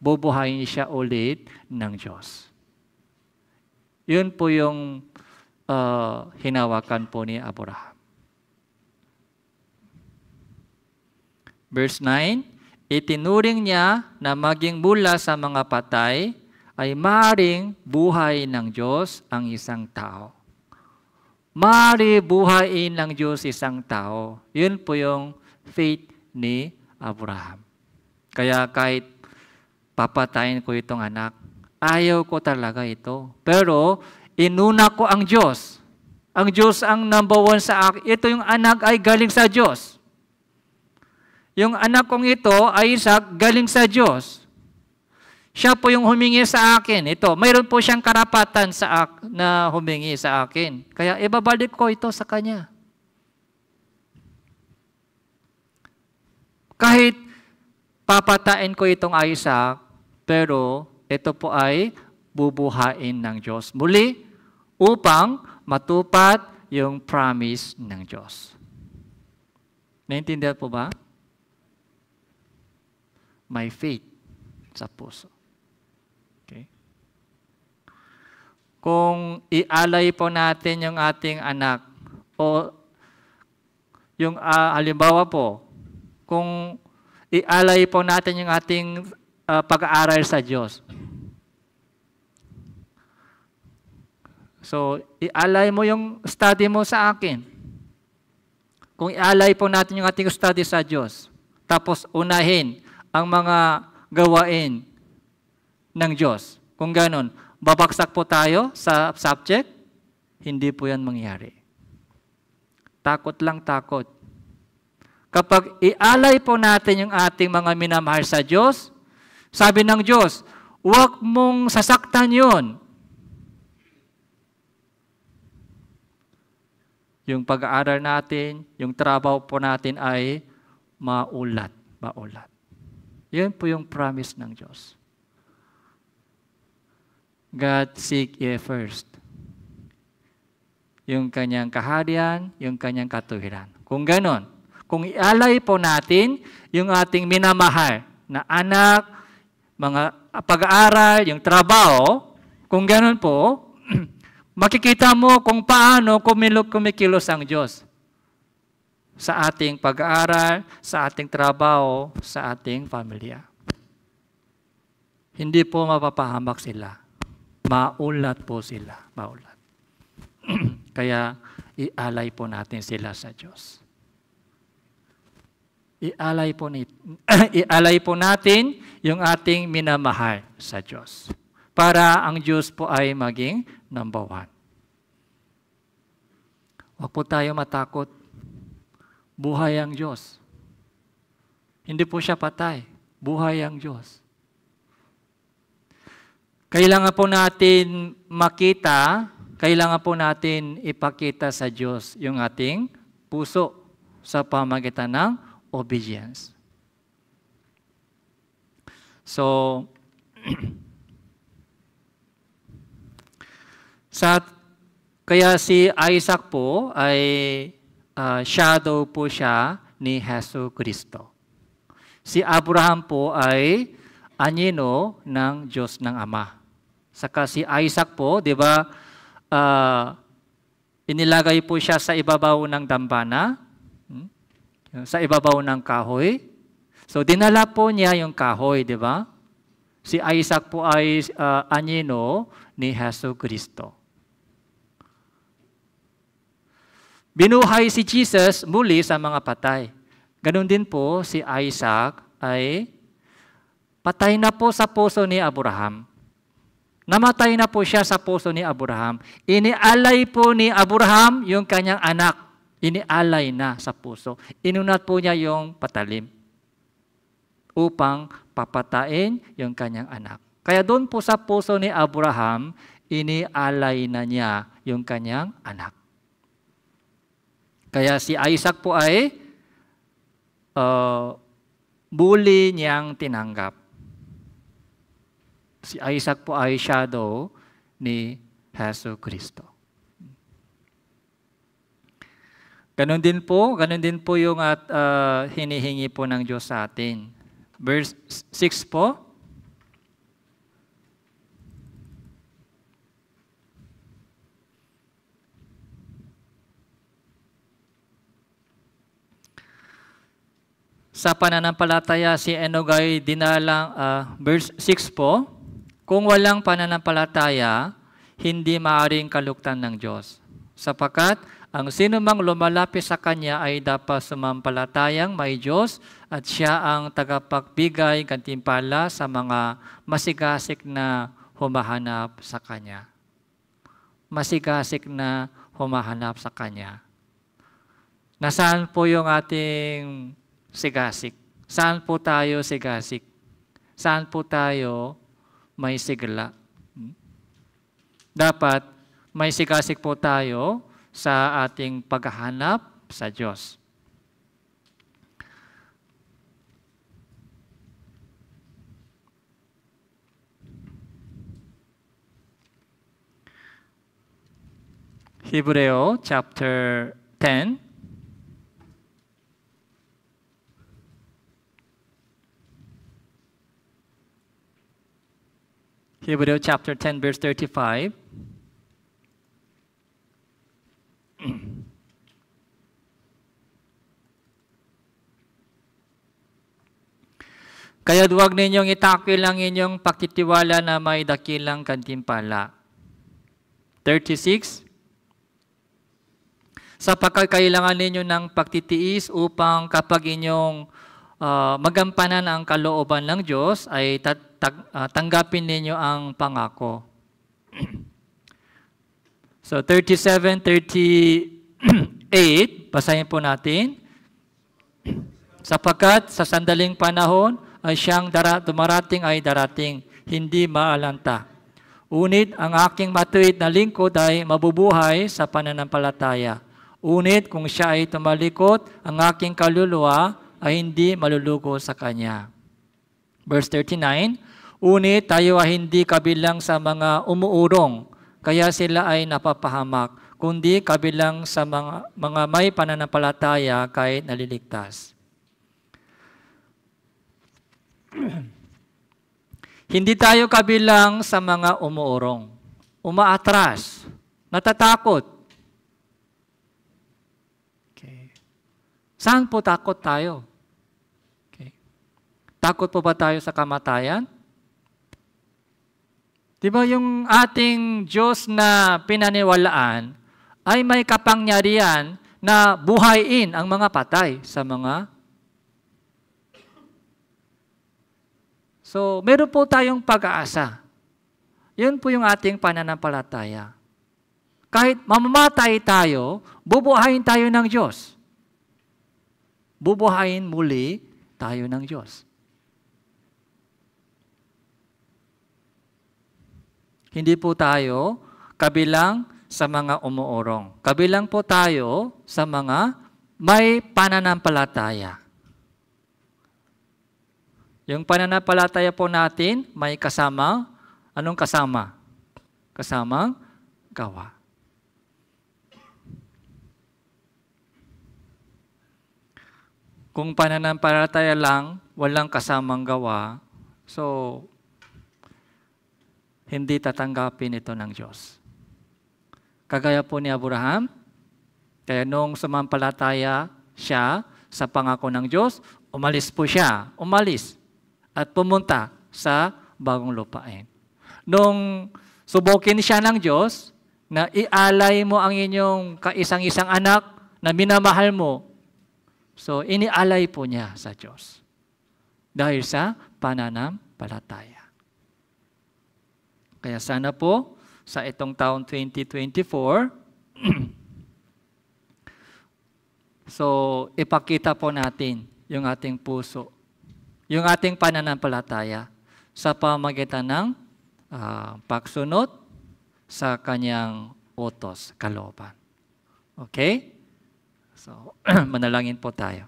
Bubuhayin siya ulit ng Diyos. Yun po yung uh, hinawakan po ni Abraham. Verse 9, Itinuring niya na maging bula sa mga patay ay maring buhay ng Diyos ang isang tao. Mari buhayin ng Diyos isang tao. Yun po yung faith ni Abraham. Kaya kahit papatayin ko itong anak, Ayaw ko talaga ito. Pero inuna ko ang Diyos. Ang Diyos ang number one sa akin. Ito yung anak ay galing sa Diyos. Yung anak kong ito, ay Isaac, galing sa Diyos. Siya po yung humingi sa akin. Ito, mayroon po siyang karapatan sa ak- na humingi sa akin. Kaya ibabalik ko ito sa kanya. Kahit papatain ko itong Isaac, pero ito po ay bubuhayin ng Diyos muli upang matupad yung promise ng Diyos. Naintindihan po ba? My faith sa puso. Okay? Kung ialay po natin yung ating anak o yung uh, halimbawa po, kung ialay po natin yung ating uh, pag-aaral sa Diyos, So, ialay mo yung study mo sa akin. Kung i po natin yung ating study sa Diyos, tapos unahin ang mga gawain ng Diyos. Kung ganun, babaksak po tayo sa subject, hindi po yan mangyari. Takot lang takot. Kapag ialay po natin yung ating mga minamahal sa Diyos, sabi ng Diyos, huwag mong sasaktan yon yung pag-aaral natin, yung trabaho po natin ay maulat, maulat. Yan po yung promise ng Diyos. God seek ye first. Yung kanyang kaharian, yung kanyang katuwiran. Kung ganon, kung ialay po natin yung ating minamahal na anak, mga pag-aaral, yung trabaho, kung ganon po, makikita mo kung paano kumikilos ang Diyos sa ating pag-aaral, sa ating trabaho, sa ating pamilya. Hindi po mapapahamak sila. Maulat po sila. Maulat. Kaya ialay po natin sila sa Diyos. Ialay po, ni, ialay po natin yung ating minamahal sa Diyos para ang Diyos po ay maging number one. Huwag po tayo matakot. Buhay ang Diyos. Hindi po siya patay. Buhay ang Diyos. Kailangan po natin makita, kailangan po natin ipakita sa Diyos yung ating puso sa pamagitan ng obedience. So, Sa, kaya si Isaac po ay uh, shadow po siya ni Heso Kristo. Si Abraham po ay anino ng Diyos ng Ama. Saka si Isaac po, di ba, uh, inilagay po siya sa ibabaw ng dambana, hmm, sa ibabaw ng kahoy. So, dinala po niya yung kahoy, di ba? Si Isaac po ay uh, ah, anino ni Heso Kristo. Binuhay si Jesus muli sa mga patay. Ganon din po si Isaac ay patay na po sa puso ni Abraham. Namatay na po siya sa puso ni Abraham. Inialay po ni Abraham yung kanyang anak. Inialay na sa puso. Inunat po niya yung patalim upang papatayin yung kanyang anak. Kaya doon po sa puso ni Abraham, inialay na niya yung kanyang anak. Kaya si Isaac po ay uh, bully niyang tinanggap. Si Isaac po ay shadow ni Heso Kristo. Ganon din po, ganon din po yung at, uh, hinihingi po ng Diyos sa atin. Verse 6 po, Sa pananampalataya, si Enog ay dinalang, uh, ah, verse 6 po, Kung walang pananampalataya, hindi maaring kaluktan ng Diyos. Sapakat, ang sino mang lumalapit sa Kanya ay dapat sumampalatayang may Diyos at siya ang tagapagbigay gantimpala sa mga masigasik na humahanap sa Kanya. Masigasik na humahanap sa Kanya. Nasaan po yung ating sigasik? Saan po tayo sigasik? Saan po tayo may sigla? Hmm? Dapat may sigasik po tayo sa ating paghahanap sa Diyos. Hebreo chapter 10 Hebrew chapter 10, verse 35. Kaya huwag ninyong itakwil ang inyong pakitiwala na may dakilang kantimpala. 36. Sapagkat kailangan ninyo ng pagtitiis upang kapag inyong uh, magampanan ang kalooban ng Diyos ay tatag, uh, ah, tanggapin ninyo ang pangako. so 37, 38, basahin po natin. Sapagkat sa sandaling panahon ay siyang dara, dumarating ay darating, hindi maalanta. Unit ang aking matuwid na lingkod ay mabubuhay sa pananampalataya. Unit kung siya ay tumalikot, ang aking kaluluwa ay hindi malulugo sa Kanya. Verse 39, Unit tayo ay hindi kabilang sa mga umuurong, kaya sila ay napapahamak, kundi kabilang sa mga, mga may pananampalataya kahit naliligtas. hindi tayo kabilang sa mga umuurong, umaatras, natatakot, Saan po takot tayo? Okay. Takot po ba tayo sa kamatayan? Diba yung ating Diyos na pinaniwalaan ay may kapangyarihan na buhayin ang mga patay sa mga So, meron po tayong pag-aasa. Yun po yung ating pananampalataya. Kahit mamamatay tayo, bubuhayin tayo ng Diyos bubuhayin muli tayo ng Diyos. Hindi po tayo kabilang sa mga umuorong. Kabilang po tayo sa mga may pananampalataya. Yung pananampalataya po natin may kasama, anong kasama? Kasamang gawa. Kung pananampalataya lang, walang kasamang gawa, so hindi tatanggapin ito ng Diyos. Kagaya po ni Abraham, kaya nung sumampalataya siya sa pangako ng Diyos, umalis po siya, umalis at pumunta sa bagong lupain. Nung subukin siya ng Diyos na ialay mo ang inyong kaisang-isang anak na minamahal mo So, inialay po niya sa Diyos. Dahil sa pananampalataya. Kaya sana po, sa itong taon 2024, so, ipakita po natin yung ating puso, yung ating pananampalataya sa pamagitan ng uh, pagsunod sa kanyang utos, kalooban. Okay? So, manalangin po tayo.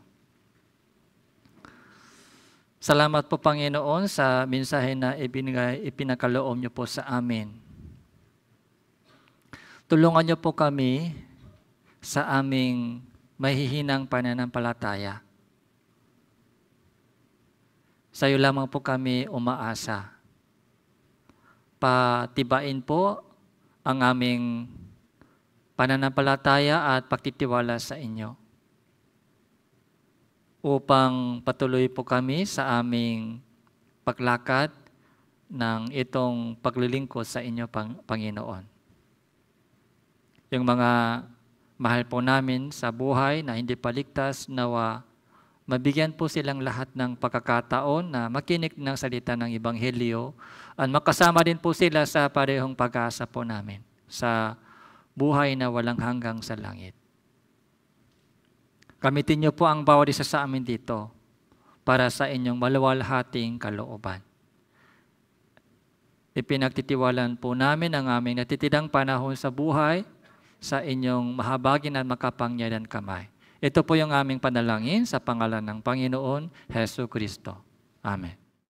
Salamat po Panginoon sa mensahe na ibinigay, ipinakaloob niyo po sa amin. Tulungan niyo po kami sa aming mahihinang pananampalataya. Sa iyo lamang po kami umaasa. Patibain po ang aming pananampalataya at pagtitiwala sa inyo upang patuloy po kami sa aming paglakad ng itong paglilingkod sa inyo, Panginoon. Yung mga mahal po namin sa buhay na hindi paligtas, nawa mabigyan po silang lahat ng pagkakataon na makinig ng salita ng Ebanghelyo at makasama din po sila sa parehong pag-asa po namin sa buhay na walang hanggang sa langit. Gamitin niyo po ang bawat isa sa amin dito para sa inyong maluwalhating kalooban. Ipinagtitiwalan po namin ang aming natitidang panahon sa buhay sa inyong mahabagin at makapangyarihan kamay. Ito po yung aming panalangin sa pangalan ng Panginoon, Heso Kristo. Amen.